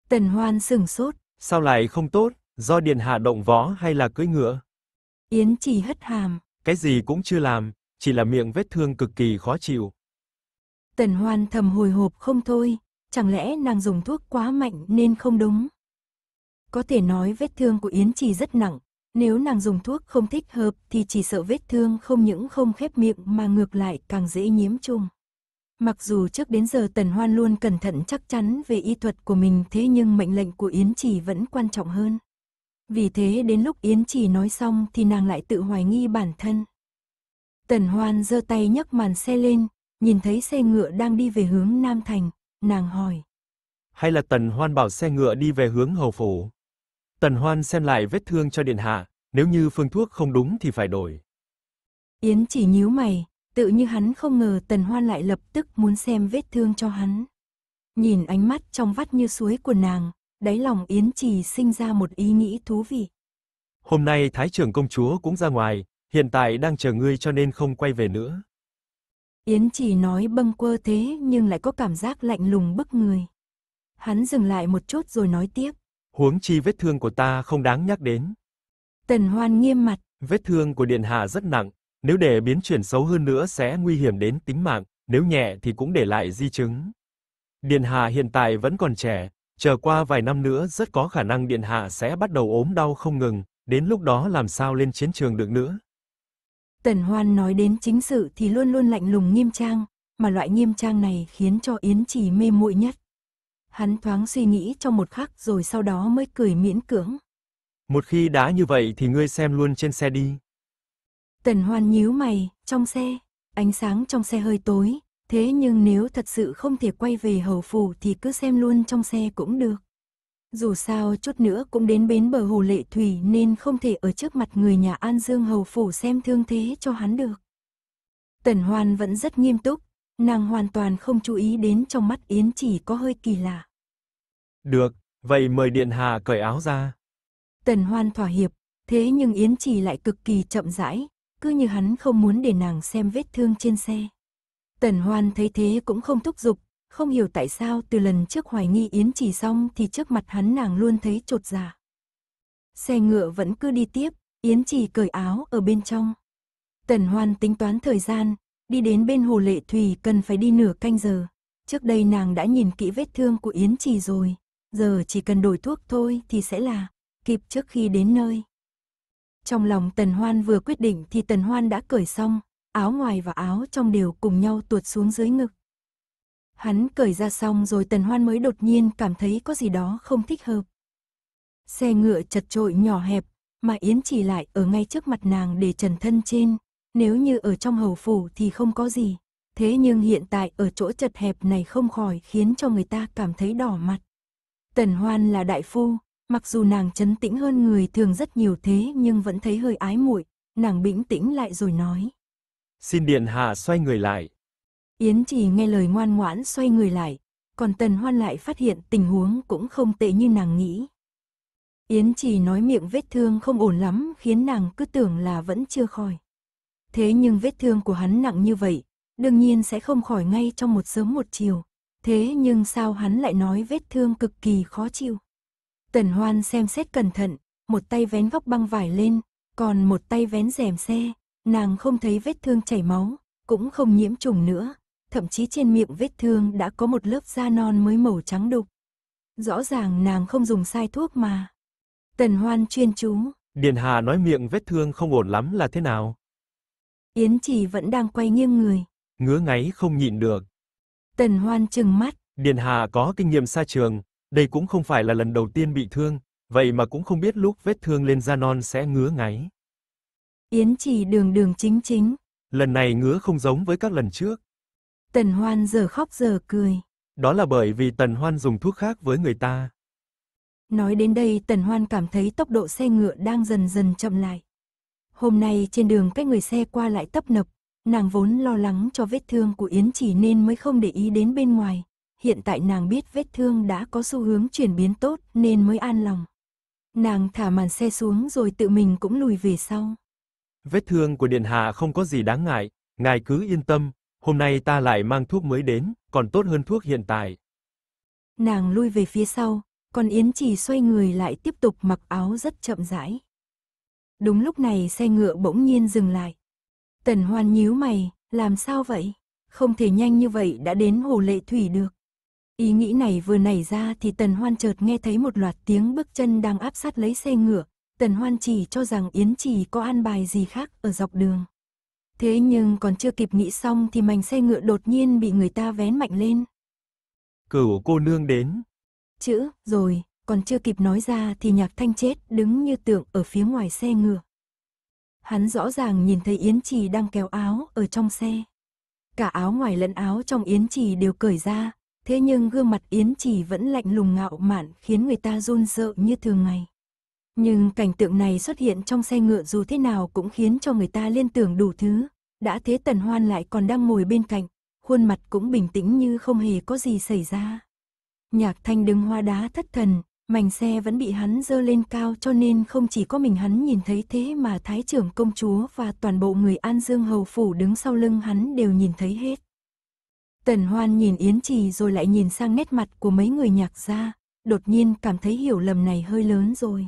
Tần Hoan sừng sốt. Sao lại không tốt, do Điện Hạ động võ hay là cưỡi ngựa? Yến chỉ hất hàm. Cái gì cũng chưa làm, chỉ là miệng vết thương cực kỳ khó chịu, Tần Hoan thầm hồi hộp không thôi, chẳng lẽ nàng dùng thuốc quá mạnh nên không đúng? Có thể nói vết thương của Yến Trì rất nặng, nếu nàng dùng thuốc không thích hợp thì chỉ sợ vết thương không những không khép miệng mà ngược lại càng dễ nhiễm trùng. Mặc dù trước đến giờ Tần Hoan luôn cẩn thận chắc chắn về y thuật của mình thế nhưng mệnh lệnh của Yến Trì vẫn quan trọng hơn. Vì thế đến lúc Yến Trì nói xong thì nàng lại tự hoài nghi bản thân. Tần Hoan giơ tay nhấc màn xe lên, nhìn thấy xe ngựa đang đi về hướng Nam Thành, nàng hỏi. Hay là Tần Hoan bảo xe ngựa đi về hướng Hầu Phủ? Tần Hoan xem lại vết thương cho Điện Hạ, nếu như phương thuốc không đúng thì phải đổi. Yến chỉ nhíu mày, tự như hắn không ngờ Tần Hoan lại lập tức muốn xem vết thương cho hắn. Nhìn ánh mắt trong vắt như suối của nàng, đáy lòng Yến Trì sinh ra một ý nghĩ thú vị. Hôm nay Thái trưởng công chúa cũng ra ngoài, hiện tại đang chờ ngươi cho nên không quay về nữa. Yến chỉ nói bâng quơ thế nhưng lại có cảm giác lạnh lùng bức người. Hắn dừng lại một chút rồi nói tiếp. Huống chi vết thương của ta không đáng nhắc đến. Tần Hoan nghiêm mặt. Vết thương của Điện Hạ rất nặng, nếu để biến chuyển xấu hơn nữa sẽ nguy hiểm đến tính mạng, nếu nhẹ thì cũng để lại di chứng. Điện Hạ hiện tại vẫn còn trẻ, chờ qua vài năm nữa rất có khả năng Điện Hạ sẽ bắt đầu ốm đau không ngừng, đến lúc đó làm sao lên chiến trường được nữa. Tần Hoan nói đến chính sự thì luôn luôn lạnh lùng nghiêm trang, mà loại nghiêm trang này khiến cho Yến Trì mê muội nhất. Hắn thoáng suy nghĩ trong một khắc rồi sau đó mới cười miễn cưỡng. Một khi đã như vậy thì ngươi xem luôn trên xe đi. Tần Hoan nhíu mày, trong xe, ánh sáng trong xe hơi tối, thế nhưng nếu thật sự không thể quay về hầu phủ thì cứ xem luôn trong xe cũng được dù sao chút nữa cũng đến bến bờ hồ lệ thủy nên không thể ở trước mặt người nhà An Dương Hầu Phủ xem thương thế cho hắn được. Tần Hoan vẫn rất nghiêm túc, nàng hoàn toàn không chú ý đến trong mắt Yến chỉ có hơi kỳ lạ. Được, vậy mời Điện Hạ cởi áo ra. Tần Hoan thỏa hiệp, thế nhưng Yến chỉ lại cực kỳ chậm rãi, cứ như hắn không muốn để nàng xem vết thương trên xe. Tần Hoan thấy thế cũng không thúc giục, không hiểu tại sao từ lần trước hoài nghi Yến chỉ xong thì trước mặt hắn nàng luôn thấy trột dạ. Xe ngựa vẫn cứ đi tiếp, Yến chỉ cởi áo ở bên trong. Tần Hoan tính toán thời gian, đi đến bên hồ lệ thủy cần phải đi nửa canh giờ. Trước đây nàng đã nhìn kỹ vết thương của Yến Trì rồi, giờ chỉ cần đổi thuốc thôi thì sẽ là kịp trước khi đến nơi. Trong lòng Tần Hoan vừa quyết định thì Tần Hoan đã cởi xong, áo ngoài và áo trong đều cùng nhau tuột xuống dưới ngực. Hắn cởi ra xong rồi tần hoan mới đột nhiên cảm thấy có gì đó không thích hợp. Xe ngựa chật trội nhỏ hẹp, mà Yến chỉ lại ở ngay trước mặt nàng để trần thân trên. Nếu như ở trong hầu phủ thì không có gì. Thế nhưng hiện tại ở chỗ chật hẹp này không khỏi khiến cho người ta cảm thấy đỏ mặt. Tần Hoan là đại phu, mặc dù nàng chấn tĩnh hơn người thường rất nhiều thế nhưng vẫn thấy hơi ái muội, nàng bĩnh tĩnh lại rồi nói. Xin Điện Hạ xoay người lại, Yến chỉ nghe lời ngoan ngoãn xoay người lại, còn Tần Hoan lại phát hiện tình huống cũng không tệ như nàng nghĩ. Yến chỉ nói miệng vết thương không ổn lắm khiến nàng cứ tưởng là vẫn chưa khỏi. Thế nhưng vết thương của hắn nặng như vậy, đương nhiên sẽ không khỏi ngay trong một sớm một chiều. Thế nhưng sao hắn lại nói vết thương cực kỳ khó chịu. Tần Hoan xem xét cẩn thận, một tay vén góc băng vải lên, còn một tay vén rèm xe, nàng không thấy vết thương chảy máu, cũng không nhiễm trùng nữa, thậm chí trên miệng vết thương đã có một lớp da non mới màu trắng đục. Rõ ràng nàng không dùng sai thuốc mà. Tần Hoan chuyên chú. Điền Hà nói miệng vết thương không ổn lắm là thế nào? Yến Trì vẫn đang quay nghiêng người. Ngứa ngáy không nhịn được. Tần Hoan chừng mắt. Điền Hà có kinh nghiệm xa trường, đây cũng không phải là lần đầu tiên bị thương, vậy mà cũng không biết lúc vết thương lên da non sẽ ngứa ngáy. Yến Trì đường đường chính chính. Lần này ngứa không giống với các lần trước. Tần Hoan giờ khóc giờ cười. Đó là bởi vì Tần Hoan dùng thuốc khác với người ta. Nói đến đây Tần Hoan cảm thấy tốc độ xe ngựa đang dần dần chậm lại. Hôm nay trên đường cách người xe qua lại tấp nập, nàng vốn lo lắng cho vết thương của Yến chỉ nên mới không để ý đến bên ngoài. Hiện tại nàng biết vết thương đã có xu hướng chuyển biến tốt nên mới an lòng. Nàng thả màn xe xuống rồi tự mình cũng lùi về sau. Vết thương của Điện Hạ không có gì đáng ngại, ngài cứ yên tâm, hôm nay ta lại mang thuốc mới đến, còn tốt hơn thuốc hiện tại. Nàng lui về phía sau, còn Yến Chỉ xoay người lại tiếp tục mặc áo rất chậm rãi. Đúng lúc này xe ngựa bỗng nhiên dừng lại. Tần Hoan nhíu mày, làm sao vậy? Không thể nhanh như vậy đã đến hồ lệ thủy được. Ý nghĩ này vừa nảy ra thì Tần Hoan chợt nghe thấy một loạt tiếng bước chân đang áp sát lấy xe ngựa. Tần Hoan chỉ cho rằng Yến Chỉ có an bài gì khác ở dọc đường. Thế nhưng còn chưa kịp nghĩ xong thì mảnh xe ngựa đột nhiên bị người ta vén mạnh lên. Cửu cô nương đến. Chữ, rồi, còn chưa kịp nói ra thì nhạc thanh chết đứng như tượng ở phía ngoài xe ngựa. Hắn rõ ràng nhìn thấy Yến Trì đang kéo áo ở trong xe. Cả áo ngoài lẫn áo trong Yến Trì đều cởi ra, thế nhưng gương mặt Yến Trì vẫn lạnh lùng ngạo mạn khiến người ta run sợ như thường ngày. Nhưng cảnh tượng này xuất hiện trong xe ngựa dù thế nào cũng khiến cho người ta liên tưởng đủ thứ. Đã thế Tần Hoan lại còn đang ngồi bên cạnh, khuôn mặt cũng bình tĩnh như không hề có gì xảy ra. Nhạc thanh đứng hoa đá thất thần, mảnh xe vẫn bị hắn dơ lên cao cho nên không chỉ có mình hắn nhìn thấy thế mà thái trưởng công chúa và toàn bộ người An Dương Hầu Phủ đứng sau lưng hắn đều nhìn thấy hết. Tần Hoan nhìn Yến Trì rồi lại nhìn sang nét mặt của mấy người nhạc gia, đột nhiên cảm thấy hiểu lầm này hơi lớn rồi.